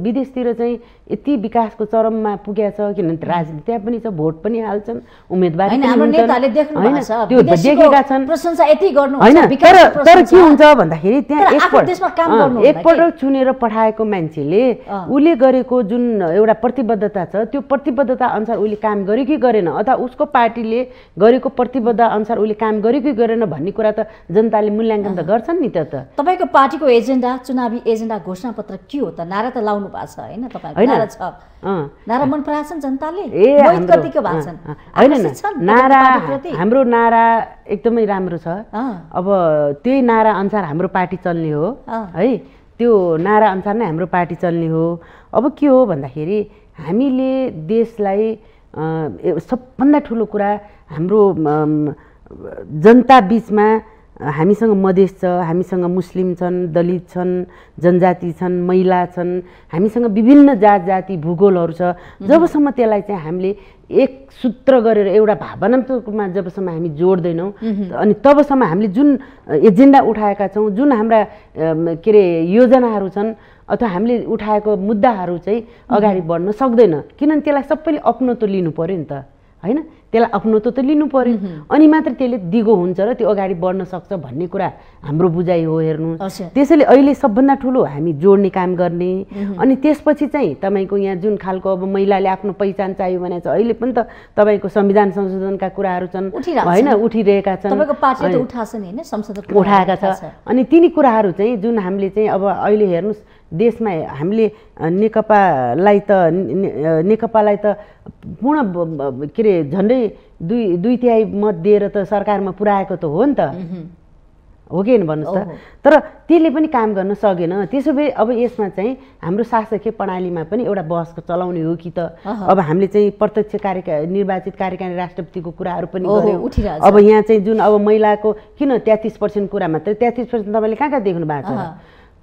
विदेशतिर चाहिँ यति विकासको चरममा पुगेको छ किनभने राजनीति त्यहाँ पनि छ भोट पनि हाल्छन् उम्मेदवार देखेका छन् तर के हुन्छ भन्दाखेरि त्यहाँ एकपल्ट एकपल्ट चुनेर पठाएको मान्छेले उसले गरेको जुन एउटा प्रतिबद्धता छ त्यो प्रतिबद्धता अनुसार उसले काम गर्यो कि गरेन अथवा उसको पार्टीले गरेको प्रतिबद्धता अनुसार उसले काम गर्यो कि गरेन भन्ने कुरा त जनताले मूल्याङ्कन त गर्छन् नि त तपाईँको पार्टीको एजेन्डा चुनावी एजेन्डा घोषणा पत्र के हो त नारा त लाउनु भएको छ होइन नारा छ नारा मन पराएछन् जनताले कतिको होइन नारा हाम्रो नारा एकदमै राम्रो छ अब त्यही नारा अनुसार हाम्रो पार्टी चल्ने हो है त्यो नारा अनुसार नै हाम्रो पार्टी चल्ने हो अब के हो भन्दाखेरि हामीले देशलाई सबभन्दा ठुलो कुरा हाम्रो जनता बिचमा हामीसँग मधेस छ हामीसँग मुस्लिम छन् दलित छन् जनजाति छन् महिला छन् हामीसँग विभिन्न जात जाति भूगोलहरू छ जबसम्म त्यसलाई चाहिँ हामीले एक सूत्र गरेर एउटा भावनात्मकमा जबसम्म हामी जोड्दैनौँ अनि तबसम्म हामीले जुन एजेन्डा उठाएका छौँ जुन हाम्रा के अरे योजनाहरू छन् अथवा हामीले उठाएको मुद्दाहरू चाहिँ अगाडि बढ्न सक्दैन किनभने त्यसलाई सबैले अप्नाउँ त लिनु पऱ्यो नि त होइन त्यसलाई आफ्नो त लिनु पऱ्यो अनि मात्र त्यसले दिगो हुन्छ र त्यो अगाडि बढ्न सक्छ भन्ने कुरा हाम्रो बुझाइ हो हेर्नु त्यसैले अहिले सबभन्दा ठुलो हामी जोड्ने काम गर्ने अनि त्यसपछि चाहिँ तपाईँको यहाँ जुन खालको अब महिलाले आफ्नो पहिचान चाहियो भने चाहिँ अहिले पनि त तपाईँको संविधान संशोधनका कुराहरू छन् होइन उठिरहेका छन् उठाएका छ अनि तिनी कुराहरू चाहिँ जुन हामीले चाहिँ अब अहिले हेर्नुहोस् देशमा हामीले नेकपालाई त नेकपालाई त पूर्ण के अरे झन्डै दुई दुई तिहाई मत दिएर त सरकारमा पुऱ्याएको त हो नि त हो कि भन्नुहोस् त तर त्यसले पनि काम गर्न सकेन त्यसो भए अब यसमा चाहिँ हाम्रो शासकीय प्रणालीमा पनि एउटा बहस चलाउने हो कि त अब हामीले चाहिँ प्रत्यक्ष कार्यका निर्वाचित कार्यकारी राष्ट्रपतिको कुराहरू पनि अब यहाँ चाहिँ जुन अब महिलाको किन तेत्तिस पर्सेन्ट कुरा मात्रै तेत्तिस पर्सेन्ट तपाईँले कहाँ कहाँ देख्नु भएको छ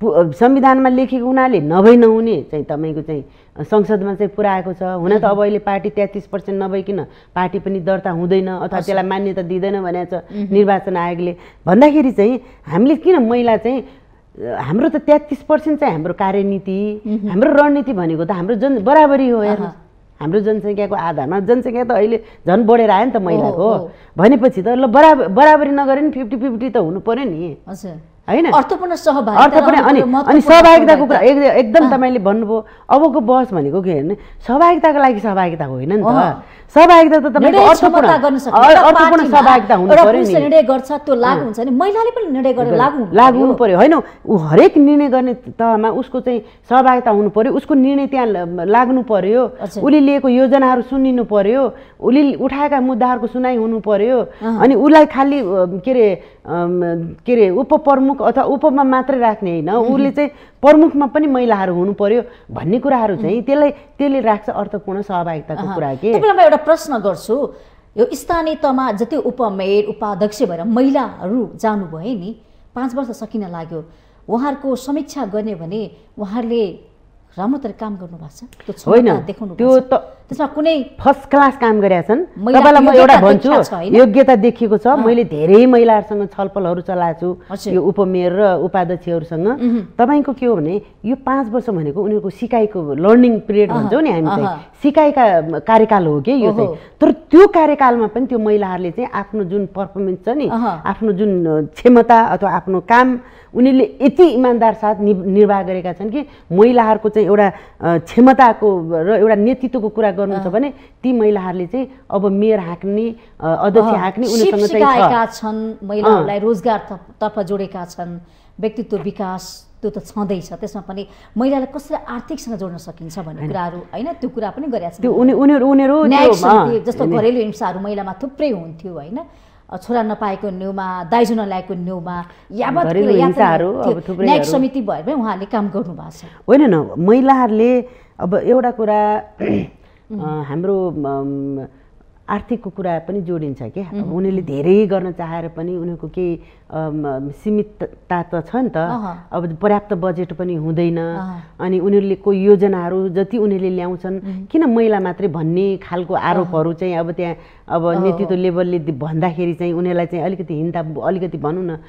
संविधानमा लेखेको हुनाले नभई नहुने चाहिँ तपाईँको चाहिँ संसदमा चाहिँ पुऱ्याएको छ हुन त अब अहिले पार्टी तेत्तिस पर्सेन्ट नभइकन पार्टी पनि दर्ता हुँदैन अथवा त्यसलाई मान्यता दिँदैन भनेको छ निर्वाचन आयोगले भन्दाखेरि चाहिँ हामीले किन महिला चाहिँ हाम्रो त तेत्तिस पर्सेन्ट चाहिँ हाम्रो कार्यनीति हाम्रो रणनीति भनेको त हाम्रो जन बराबरी हो हेर्नुहोस् हाम्रो जनसङ्ख्याको आधारमा जनसङ्ख्या त अहिले झन् बढेर आयो नि त महिलाको भनेपछि त ल बराबर बराबरी नगरे नि फिफ्टी फिफ्टी त हुनु पऱ्यो नि होइन अनि सहभागिताको कुरा एकदम तपाईँले भन्नुभयो अबको बहस भनेको के हेर्ने सहभागिताको लागि सहभागिता होइन नि त सहभागिता त तपाईँको अर्थपूर्ण सहभागिता हुनु पर्यो नि निर्णय गर्छ त्यो लागु हुन्छ नि महिलाले पनि निर्णय गरेर लागु लागु हुनु पर्यो होइन हरेक निर्णय गर्ने तहमा उसको चाहिँ सहभागिता हुनु पर्यो उसको निर्णय त्यहाँ लाग्नु पर्यो उसले लिएको योजनाहरू सुनिनु पर्यो उसले उठाएका मुद्दाहरूको सुनाइ हुनु पर्यो अनि उसलाई खालि के अरे के अरे उपप्रमुख प्रमुख अथवा उपमा मात्रै राख्ने होइन उसले चाहिँ प्रमुखमा पनि महिलाहरू हुनु पर्यो भन्ने कुराहरू चाहिँ त्यसलाई त्यसले राख्छ अर्थपूर्ण सहभागिताको कुरा के म एउटा प्रश्न गर्छु यो स्थानीय तहमा जति उपमेयर उपाध्यक्ष भएर महिलाहरू जानुभयो नि पाँच वर्ष सकिन लाग्यो उहाँहरूको समीक्षा गर्ने भने उहाँहरूले राम्रो तर काम गर्नुभएको छ होइन त्यो त त्यसमा कुनै फर्स्ट क्लास काम गरेका छन् म एउटा भन्छु योग्यता देखिएको छ मैले धेरै महिलाहरूसँग छलफलहरू चलाएको छु यो उपमेयर र उपाध्यक्षहरूसँग तपाईँको के हो भने यो पाँच वर्ष भनेको उनीहरूको सिकाइको लर्निङ पिरियड भन्छौँ नि हामी चाहिँ सिकाइका कार्यकाल हो कि यो चाहिँ तर त्यो कार्यकालमा पनि त्यो महिलाहरूले चाहिँ आफ्नो जुन पर्फर्मेन्स छ नि आफ्नो जुन क्षमता अथवा आफ्नो काम उनीहरूले यति इमान्दार साथ निर्वाह गरेका छन् कि महिलाहरूको चाहिँ एउटा क्षमताको र एउटा नेतृत्वको कुरा गर्नुहुन्छ भने ती महिलाहरूले चाहिँ अब मेयर हाँक्ने अध्यक्ष हाँक्ने उनीहरूसँग चाहिँ छन् महिलाहरूलाई रोजगारतर्फ जोडेका छन् व्यक्तित्व विकास त्यो त छँदैछ त्यसमा पनि महिलालाई कसरी आर्थिकसँग जोड्न सकिन्छ भन्ने कुराहरू होइन त्यो कुरा पनि गरेका छन् उनीहरू उनीहरू जस्तो घरेलु हिंसाहरू महिलामा थुप्रै हुन्थ्यो होइन छोरा नपाएको न्युमा दाइजो नलाएको न्युमा यावत न्यायिक समिति भएर पनि उहाँले काम गर्नु भएको छ होइन न महिलाहरूले अब एउटा कुरा हाम्रो आर्थिकको कुरा पनि जोडिन्छ क्या उनीहरूले धेरै गर्न चाहेर पनि उनीहरूको केही सीमितता त छ नि त अब पर्याप्त बजेट पनि हुँदैन अनि उनीहरूले को योजनाहरू जति उनीहरूले ल्याउँछन् किन महिला मात्रै भन्ने खालको आरोपहरू चाहिँ अब त्यहाँ अब नेतृत्व लेभलले भन्दाखेरि चाहिँ उनीहरूलाई चाहिँ अलिकति हिन्ता अलिकति भनौँ न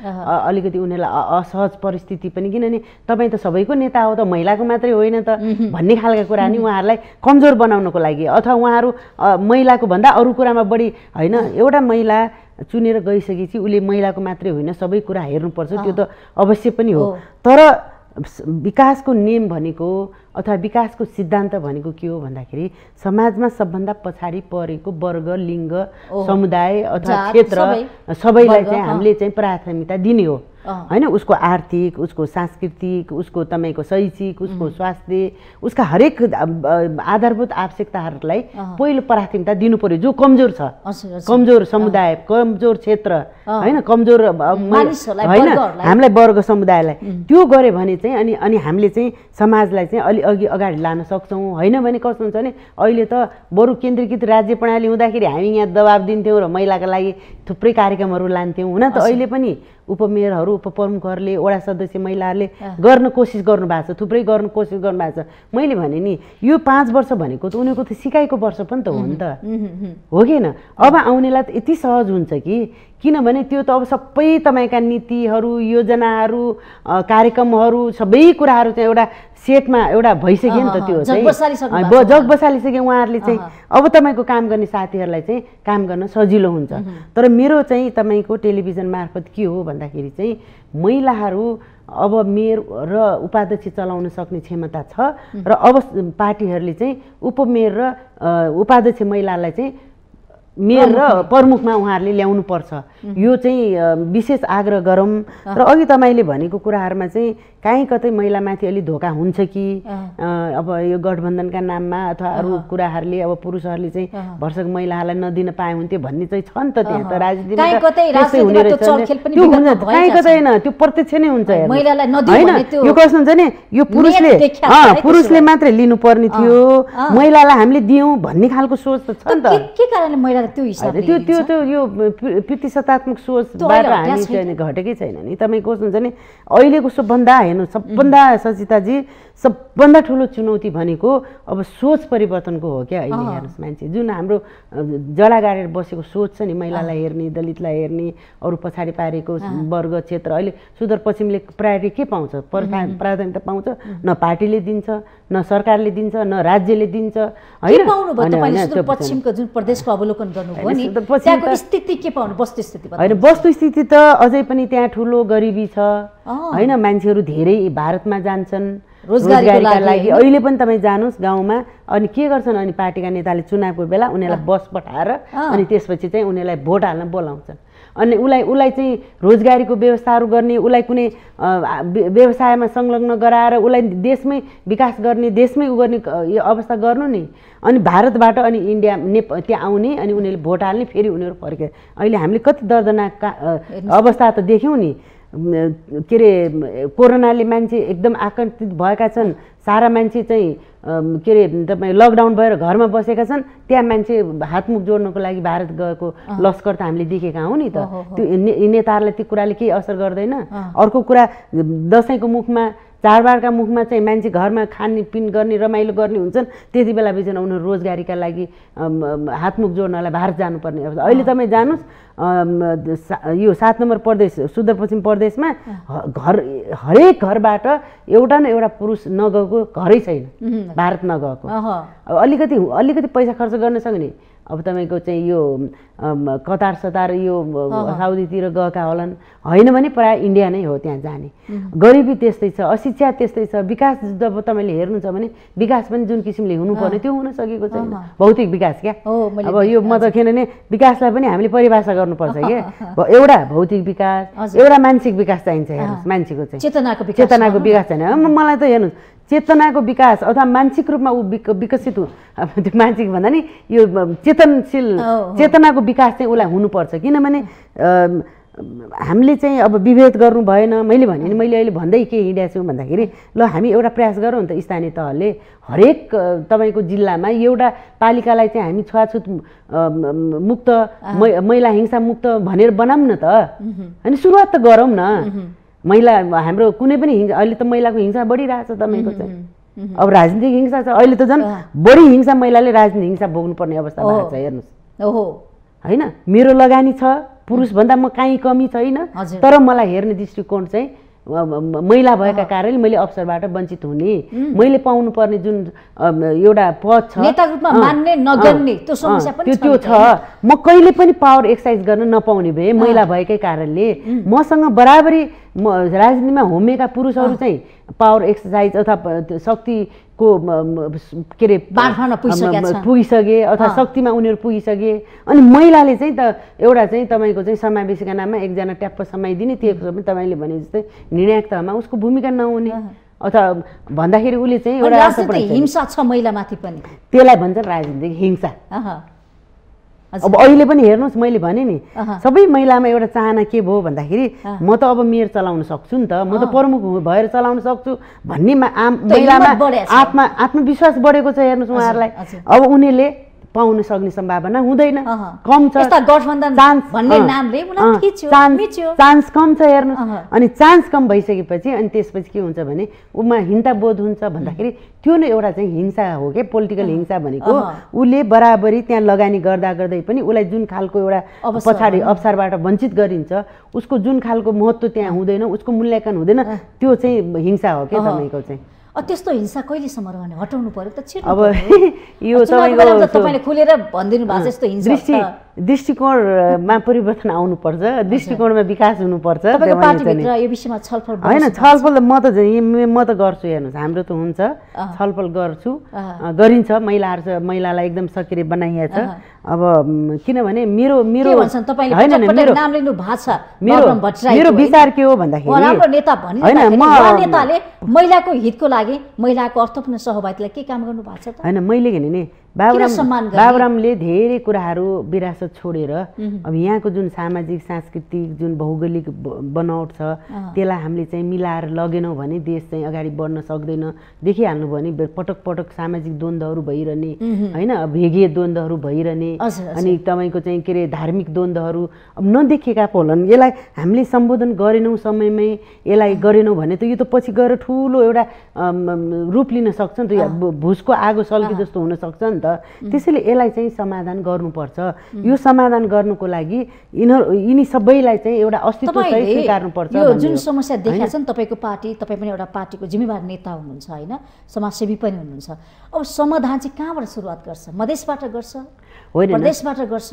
अलिकति उनीहरूलाई असहज परिस्थिति पनि किनभने तपाईँ त सबैको नेता हो त महिलाको मात्रै होइन त भन्ने खालका कुरा नि उहाँहरूलाई कमजोर बनाउनको लागि अथवा उहाँहरू महिलाको भन्दा अरू कुरामा बढी होइन एउटा महिला चुनेर गइसकेपछि उसले महिलाको मात्रै होइन सबै कुरा हेर्नुपर्छ त्यो त अवश्य पनि हो तर विकासको नियम भनेको अथवा विकासको सिद्धान्त भनेको के हो भन्दाखेरि समाजमा सबभन्दा पछाडि परेको वर्ग लिङ्ग समुदाय अथवा क्षेत्र सबैलाई चाहिँ हामीले चाहिँ प्राथमिकता दिने हो होइन उसको आर्थिक उसको सांस्कृतिक उसको तपाईँको शैक्षिक उसको स्वास्थ्य उसका हरेक आधारभूत आवश्यकताहरूलाई पहिलो प्राथमिकता दिनु पर्यो जो कमजोर छ कमजोर समुदाय कमजोर क्षेत्र होइन कमजोर होइन हामीलाई वर्ग समुदायलाई त्यो गऱ्यो भने चाहिँ अनि अनि हामीले चाहिँ समाजलाई चाहिँ अलि अलि अघि अगाडि लान सक्छौँ होइन भने कस्तो हुन्छ भने अहिले त बरु केन्द्रीकृत राज्य प्रणाली हुँदाखेरि हामी यहाँ दबाब दिन्थ्यौँ र महिलाका लागि थुप्रै कार्यक्रमहरू लान्थ्यौँ हुन त अहिले पनि उपमेयरहरू उपप्रमुखहरूले वडा सदस्य महिलाहरूले गर्न कोसिस गर्नुभएको छ थुप्रै गर्न कोसिस गर्नुभएको छ मैले भने नि यो पाँच वर्ष भनेको त उनीहरूको त सिकाइको वर्ष पनि त हो नि त हो कि न अब आउनेलाई त यति सहज हुन्छ कि किनभने त्यो त अब सबै तपाईँका नीतिहरू योजनाहरू कार्यक्रमहरू सबै कुराहरू चाहिँ एउटा सेटमा एउटा भइसक्यो नि त त्यो चाहिँ जग बसालिसक्यो उहाँहरूले चाहिँ अब तपाईँको काम गर्ने साथीहरूलाई चाहिँ काम गर्न सजिलो हुन्छ तर मेरो चाहिँ तपाईँको टेलिभिजन मार्फत के हो भन्दाखेरि चाहिँ महिलाहरू अब मेयर र उपाध्यक्ष चलाउन सक्ने क्षमता छ र अब पार्टीहरूले चाहिँ उपमेयर र उपाध्यक्ष महिलालाई चाहिँ मेयर र प्रमुखमा उहाँहरूले पर्छ यो चाहिँ विशेष आग्रह गरौँ र अघि तपाईँले भनेको कुराहरूमा चाहिँ काहीँ कतै महिलामाथि अलि धोका हुन्छ कि अब यो गठबन्धनका नाममा अथवा अरू कुराहरूले अब पुरुषहरूले चाहिँ वर्षक महिलाहरूलाई नदिन पाए हुन्थ्यो भन्ने चाहिँ छ नि त त्यहाँ त राजनीति त्यो हुन्छ काहीँ कतै होइन त्यो प्रत्यक्ष नै हुन्छ होइन यो कस्तो हुन्छ नि यो पुरुषले पुरुषले मात्रै लिनुपर्ने थियो महिलालाई हामीले दियौँ भन्ने खालको सोच त छ नि त के कारणले महिलालाई त्यो त्यो त्यो त्यो यो प्रतिशतात्मक सोचबाट हामी घटेकै छैन नि तपाईँ कस्तो हुन्छ नि अहिलेको सबभन्दा हेर्नु सबभन्दा सचिताजी सबभन्दा ठुलो चुनौती भनेको अब सोच परिवर्तनको हो क्या अहिले हेर्नुहोस् मान्छे जुन हाम्रो जडा गाडेर बसेको सोच छ नि महिलालाई हेर्ने दलितलाई हेर्ने अरू पछाडि पारेको वर्ग क्षेत्र अहिले सुदूरपश्चिमले प्रायोरिटी के पाउँछ प्राथमिकता पाउँछ न पार्टीले दिन्छ न सरकारले दिन्छ न राज्यले दिन्छ होइन वस्तुस्थिति त अझै पनि त्यहाँ ठुलो गरिबी छ होइन मान्छेहरू धेरै भारतमा जान्छन् रोजगारीका लागि अहिले पनि तपाईँ जानुहोस् गाउँमा अनि के गर्छन् अनि पार्टीका नेताले चुनावको बेला उनीहरूलाई बस पठाएर अनि त्यसपछि चाहिँ उनीहरूलाई भोट हाल्न बोलाउँछन् अनि उसलाई उसलाई चाहिँ रोजगारीको व्यवस्थाहरू गर्ने उसलाई कुनै व्यवसायमा संलग्न गराएर उसलाई देशमै विकास गर्ने देशमै उ गर्ने यो अवस्था गर्नु नि अनि भारतबाट अनि इन्डिया ने त्यहाँ आउने अनि उनीहरूले भोट हाल्ने फेरि उनीहरू फर्के अहिले हामीले कति दर्दनाक अवस्था त देख्यौँ नि के अरे कोरोनाले मान्छे एकदम आकर्षित भएका छन् सारा मान्छे चाहिँ के अरे तपाईँ लकडाउन भएर घरमा बसेका छन् त्यहाँ मान्छे हातमुख जोड्नको लागि भारत गएको लस्कर त हामीले देखेका हौँ नि त त्यो नेताहरूलाई त्यो कुराले केही असर गर्दैन अर्को कुरा दसैँको मुखमा चाडबाडका मुखमा चाहिँ मान्छे घरमा पिन गर्ने रमाइलो गर्ने हुन्छन् त्यति बेला बिचमा उनीहरू रोजगारीका लागि हातमुख जोड्नलाई भारत जानुपर्ने अवस्था अहिले तपाईँ जानुहोस् यो सात नम्बर प्रदेश सुदूरपश्चिम प्रदेशमा घर हरेक घरबाट एउटा न एउटा पुरुष नगएको घरै छैन भारत नगएको अलिकति अलिकति पैसा खर्च गर्न सक्ने अब तपाईँको चाहिँ यो कतार सतार यो साउदीतिर गएका होलान् होइन भने प्रायः इन्डिया नै हो त्यहाँ जाने गरिबी त्यस्तै छ अशिक्षा त्यस्तै छ विकास जब तपाईँले हेर्नुहुन्छ भने विकास पनि जुन किसिमले हुनुपर्ने त्यो हुन सकेको छैन भौतिक विकास क्या अब यो म त किनभने विकासलाई पनि हामीले परिभाषा गर्नुपर्छ क्या एउटा भौतिक विकास एउटा मानसिक विकास चाहिन्छ हेर्नुहोस् मान्छेको चाहिँ चेतनाको चेतनाको विकास चाहिन्छ मलाई त हेर्नुहोस् चेतनाको विकास अथवा मानसिक रूपमा ऊ विकसित त्यो मानसिक भन्दा नि यो चेतनशील चेतनाको विकास चाहिँ उसलाई हुनुपर्छ किनभने हामीले चाहिँ अब विभेद गर्नु भएन मैले भने मैले अहिले भन्दै के हिँडेको छु भन्दाखेरि ल हामी एउटा प्रयास गरौँ त स्थानीय तहले हरेक तपाईँको जिल्लामा एउटा पालिकालाई चाहिँ हामी छुवाछुत मुक्त महिला हिंसा मुक्त भनेर बनाऊँ न त होइन सुरुवात त गरौँ न महिला हाम्रो कुनै पनि हिंसा अहिले त महिलाको हिंसा बढिरहेको छ तपाईँको चाहिँ अब राजनीतिक हिंसा छ अहिले त झन् बढी हिंसा महिलाले राजनीतिक हिंसा भोग्नुपर्ने अवस्था भएको छ हेर्नुहोस् ओहो होइन मेरो लगानी छ पुरुषभन्दा म काहीँ कमी छैन तर मलाई हेर्ने दृष्टिकोण चाहिँ महिला भएका कारणले मैले अवसरबाट वञ्चित हुने मैले पाउनुपर्ने जुन एउटा पद छ त्यो छ म कहिले पनि पावर एक्सर्साइज गर्न नपाउने भए महिला भएकै कारणले मसँग बराबरी म राजनीतिमा होमेका पुरुषहरू चाहिँ पावर एक्सर्साइज अथवा शक्तिको के अरे पुगिसके अथवा शक्तिमा उनीहरू पुगिसके अनि महिलाले चाहिँ त एउटा चाहिँ तपाईँको चाहिँ समावेशीका नाममा एकजना ट्याप्प समाइदिने त्यो पनि तपाईँले भने जस्तै निर्णायक तहमा उसको भूमिका नहुने अथवा भन्दाखेरि उसले चाहिँ एउटा हिंसा छ महिलामाथि पनि त्यसलाई भन्छ राजनीतिक हिंसा अब अहिले पनि हेर्नुहोस् मैले भने नि सबै महिलामा एउटा चाहना के भयो भन्दाखेरि म त अब मेयर चलाउन सक्छु नि त म त प्रमुख भएर चलाउन सक्छु भन्ने आम महिलामा आत्मा आत्मविश्वास बढेको छ हेर्नुहोस् उहाँहरूलाई अब उनीहरूले पाउन सक्ने सम्भावना हुँदैन कम छ चान्स कम छ हेर्नु अनि चान्स कम भइसकेपछि अनि त्यसपछि के हुन्छ भने उमा हिंसा बोध हुन्छ भन्दाखेरि त्यो नै एउटा चाहिँ हिंसा हो क्या पोलिटिकल हिंसा भनेको उसले बराबरी त्यहाँ लगानी गर्दा गर्दै पनि उसलाई जुन खालको एउटा पछाडि अवसरबाट वञ्चित गरिन्छ उसको जुन खालको महत्त्व त्यहाँ हुँदैन उसको मूल्याङ्कन हुँदैन त्यो चाहिँ हिंसा हो क्या तपाईँको चाहिँ त्यस्तो हिंसा कहिलेसम्म रहने हटाउनु पर्यो त छिटो अब यो तपाईँले खुलेर भनिदिनु भएको छ यस्तो हिंसा दृष्टिकोणमा परिवर्तन आउनुपर्छ दृष्टिकोणमा विकास हुनुपर्छ होइन छलफल म त म त गर्छु हेर्नुहोस् हाम्रो त हुन्छ छलफल गर्छु गरिन्छ महिलाहरू महिलालाई एकदम सक्रिय बनाइएको छ अब किनभने मेरो मेरो मेरो विचार के हो भन्दाखेरि महिलाको हितको लागि महिलाको अर्थपूर्ण सहभागितालाई के काम गर्नु भएको छ होइन मैले नि बाबुराम बाबुरामले धेरै कुराहरू विरासत छोडेर अब यहाँको जुन सामाजिक सांस्कृतिक जुन भौगोलिक बनावट छ त्यसलाई हामीले चाहिँ मिलाएर लगेनौँ भने देश चाहिँ अगाडि बढ्न सक्दैन देखिहाल्नु भने पटक पटक सामाजिक द्वन्द्वहरू भइरहने होइन भेगीय द्वन्द्वहरू भइरहने अनि तपाईँको चाहिँ के अरे धार्मिक द्वन्द्वहरू अब नदेखिएका पो होलान् यसलाई हामीले सम्बोधन गरेनौँ समयमै यसलाई गरेनौँ भने त यो त पछि गएर ठुलो एउटा रूप लिन सक्छ नि त भुसको आगो सल्के जस्तो हुनसक्छ नि नि त त्यसैले यसलाई चाहिँ समाधान गर्नुपर्छ यो समाधान गर्नुको लागि यिनीहरू यिनी सबैलाई चाहिँ एउटा अस्तित्व स्वीकार्नुपर्छ जुन समस्या देखाएको छ नि तपाईँको पार्टी तपाईँ पनि एउटा पार्टीको जिम्मेवार नेता हुनुहुन्छ होइन समाजसेवी पनि हुनुहुन्छ अब समाधान चाहिँ कहाँबाट सुरुवात गर्छ मधेसबाट गर्छ होइन प्रदेशबाट गर्छ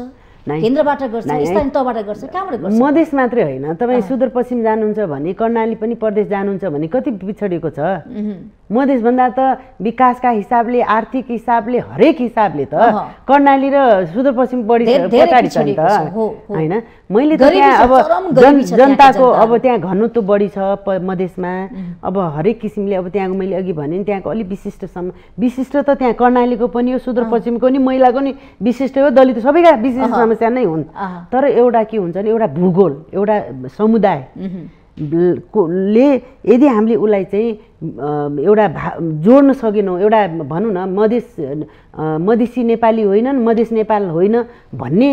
केन्द्रबाट स्थानीय तहबाट गर्छ कहाँबाट गर्छ मधेस मात्रै होइन तपाईँ सुदूरपश्चिम जानुहुन्छ भने कर्णाली पनि प्रदेश जानुहुन्छ भने कति पिछडिएको छ मधेसभन्दा त विकासका हिसाबले आर्थिक हिसाबले हरेक हिसाबले त कर्णाली र सुदूरपश्चिम बढी पछाडि छ नि त होइन मैले त त्यहाँ अब जनताको अब त्यहाँ घनत्व बढी छ मधेसमा अब हरेक किसिमले अब त्यहाँको मैले अघि भने त्यहाँको अलिक विशिष्ट सम विशिष्ट त त्यहाँ कर्णालीको पनि हो सुदूरपश्चिमको नि महिलाको नि विशिष्ट हो दलित सबैका विशिष्ट समस्या नै हुन् तर एउटा के हुन्छ भने एउटा भूगोल एउटा समुदाय ले यदि हामीले उसलाई चाहिँ एउटा भा जोड्न सकेनौँ एउटा भनौँ न मधेस मधेसी नेपाली होइनन् मधेस नेपाल होइन भन्ने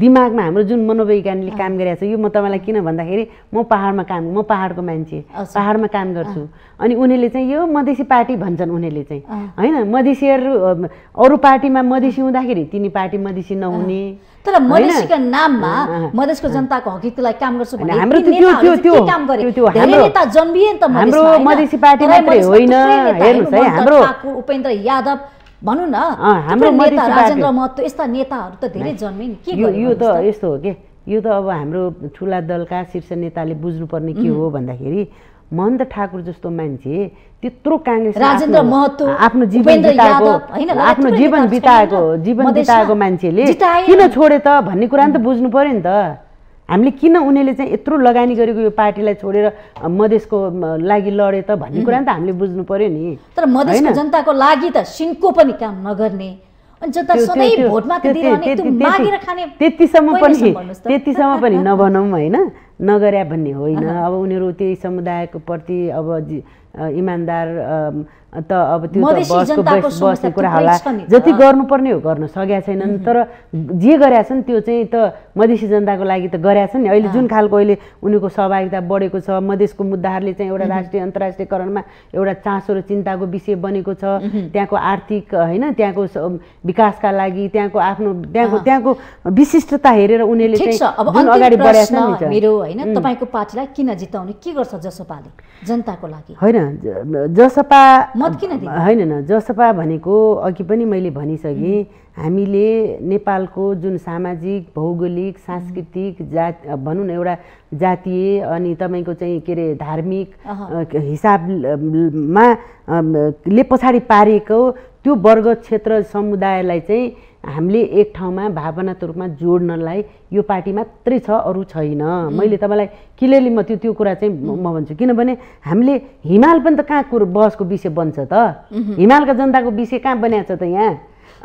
दिमागमा हाम्रो जुन मनोवैज्ञानिकले काम गरेको छ यो म तपाईँलाई किन भन्दाखेरि म पाहाडमा काम म पाहाडको मान्छे पाहाडमा काम गर्छु अनि उनीहरूले चाहिँ यो मधेसी पार्टी भन्छन् उनीहरूले चाहिँ होइन मधेसीहरू अरू पार्टीमा मधेसी हुँदाखेरि तिनी पार्टी मधेसी नहुने तर मधेसीका नाममा मधेसको जनताको हकितलाई काम गर्छु हाम्रो मधेसी पार्टी मात्रै होइन हेर्नुहोस् है हाम्रो उपेन्द्र यादव भनौँ न हाम्रो राजेन्द्र महतो यस्ता नेताहरू त धेरै जन्मे नि के यो त यस्तो हो कि यो त अब हाम्रो ठुला दलका शीर्ष नेताले बुझ्नुपर्ने के हो भन्दाखेरि महन्त ठाकुर जस्तो मान्छे त्यत्रो काङ्ग्रेस राजेन्द्र महतो आफ्नो जीवन बिताएको आफ्नो जीवन बिताएको जीवन बिताएको मान्छेले किन छोडे त भन्ने कुरा नि त बुझ्नु पर्यो नि त हामीले किन उनीहरूले चाहिँ यत्रो लगानी गरेको यो पार्टीलाई छोडेर मधेसको लागि लडे त भन्ने कुरा नि त हामीले बुझ्नु पर्यो नि तर मधेसको जनताको लागि त सिङ्को पनि काम नगर्ने त्यतिसम्म पनि त्यतिसम्म पनि नभनौँ होइन नगर्या भन्ने होइन अब उनीहरू त्यही समुदायको प्रति अब इमान्दार त अब त्यो त बसको बस्ने कुरा होला जति गर्नुपर्ने हो गर्न सकेका छैनन् तर जे गरेका छन् त्यो चाहिँ त मधेसी जनताको लागि त गरेका छन् नि अहिले जुन खालको अहिले उनीहरूको सहभागिता बढेको छ मधेसको मुद्दाहरूले चाहिँ एउटा राष्ट्रिय अन्तर्राष्ट्रियकरणमा एउटा चासो र चिन्ताको विषय बनेको छ त्यहाँको आर्थिक होइन त्यहाँको विकासका लागि त्यहाँको आफ्नो त्यहाँको त्यहाँको विशिष्टता हेरेर उनीहरूले चाहिँ अगाडि बढाएका छन् मेरो होइन तपाईँको पार्टीलाई किन जिताउने के गर्छ जसपाले जनताको लागि होइन मत जसपा होइन न जसपा भनेको अघि पनि मैले भनिसकेँ हामीले नेपालको जुन सामाजिक भौगोलिक सांस्कृतिक जात भनौँ न एउटा जातीय अनि तपाईँको चाहिँ के अरे धार्मिक हिसाबमा ले पछाडि पारेको त्यो वर्ग क्षेत्र समुदायलाई चाहिँ हामीले एक ठाउँमा भावनात्मक रूपमा जोड्नलाई यो पार्टी मात्रै छ अरू छैन मैले तपाईँलाई क्लियरली म त्यो त्यो कुरा चाहिँ म भन्छु किनभने हामीले हिमाल पनि त कहाँ कुरो बहसको विषय बन्छ त हिमालका जनताको विषय कहाँ बनाएको छ त यहाँ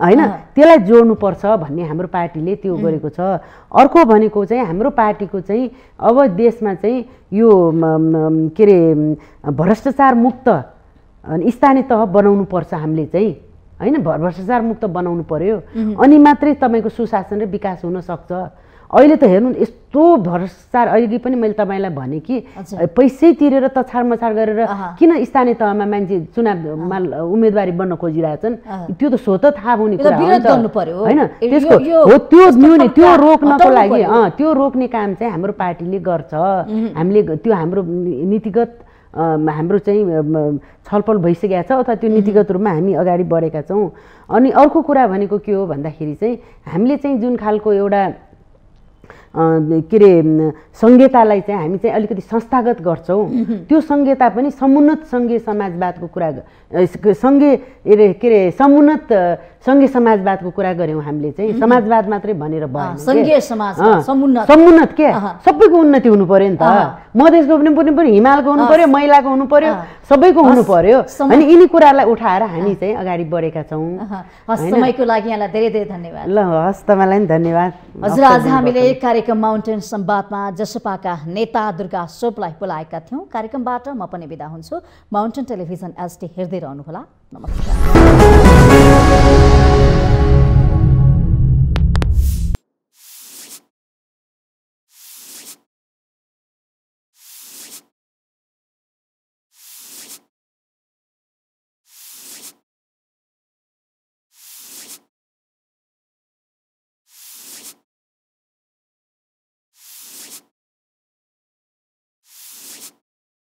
होइन त्यसलाई जोड्नुपर्छ भन्ने हाम्रो पार्टीले त्यो गरेको छ अर्को भनेको चाहिँ हाम्रो पार्टीको चाहिँ अब देशमा चाहिँ यो के अरे भ्रष्टाचार मुक्त स्थानीय तह बनाउनु पर्छ हामीले चाहिँ होइन भर भ्रष्टाचार मुक्त बनाउनु पर्यो अनि मात्रै तपाईँको सुशासन र विकास हुनसक्छ अहिले त हेर्नु यस्तो भ्रष्टाचार अघि पनि मैले तपाईँलाई भने कि पैसै तिरेर तछार मछार गरेर किन स्थानीय तहमा मान्छे चुनावमा उम्मेदवारी बन्न खोजिरहेछन् त्यो त सो त थाहा हुने कुरा होइन त्यसको हो त्यो त्यो रोक्नको लागि त्यो रोक्ने काम चाहिँ हाम्रो पार्टीले गर्छ हामीले त्यो हाम्रो नीतिगत हाम्रो चाहिँ छलफल भइसकेको छ अथवा त्यो नीतिगत रूपमा हामी अगाडि बढेका छौँ अनि अर्को कुरा भनेको के हो भन्दाखेरि चाहिँ हामीले चाहिँ जुन खालको एउटा के अरे सङ्घीयतालाई चाहिँ हामी चाहिँ अलिकति संस्थागत गर्छौँ त्यो सङ्घीयता पनि समुन्नत सङ्घीय समाजवादको कुरा सङ्घीय के अरे समुन्नत सङ्घीय समाजवादको कुरा गऱ्यौँ हामीले चाहिँ समाजवाद मात्रै भनेर भएन समुन्नत के सबैको उन्नति हुनु पऱ्यो नि त मधेसको पनि हुनु पर्यो हिमालको हुनु पऱ्यो महिलाको हुनु पऱ्यो सबैको हुनु पऱ्यो अनि यिनी कुरालाई उठाएर हामी चाहिँ अगाडि बढेका छौँ समयको लागि यहाँलाई धेरै धेरै धन्यवाद ल हस् तपाईँलाई पनि धन्यवाद हजुर आज हामीले कार्यक्रम माउन्टेन सम्वादमा जसपाका नेता दुर्गा सोपलाई बोलाएका थियौँ कार्यक्रमबाट म पनि बिदा हुन्छु माउन्टेन टेलिभिजन एसटी हेर्दै रहनुहोला नमस्कार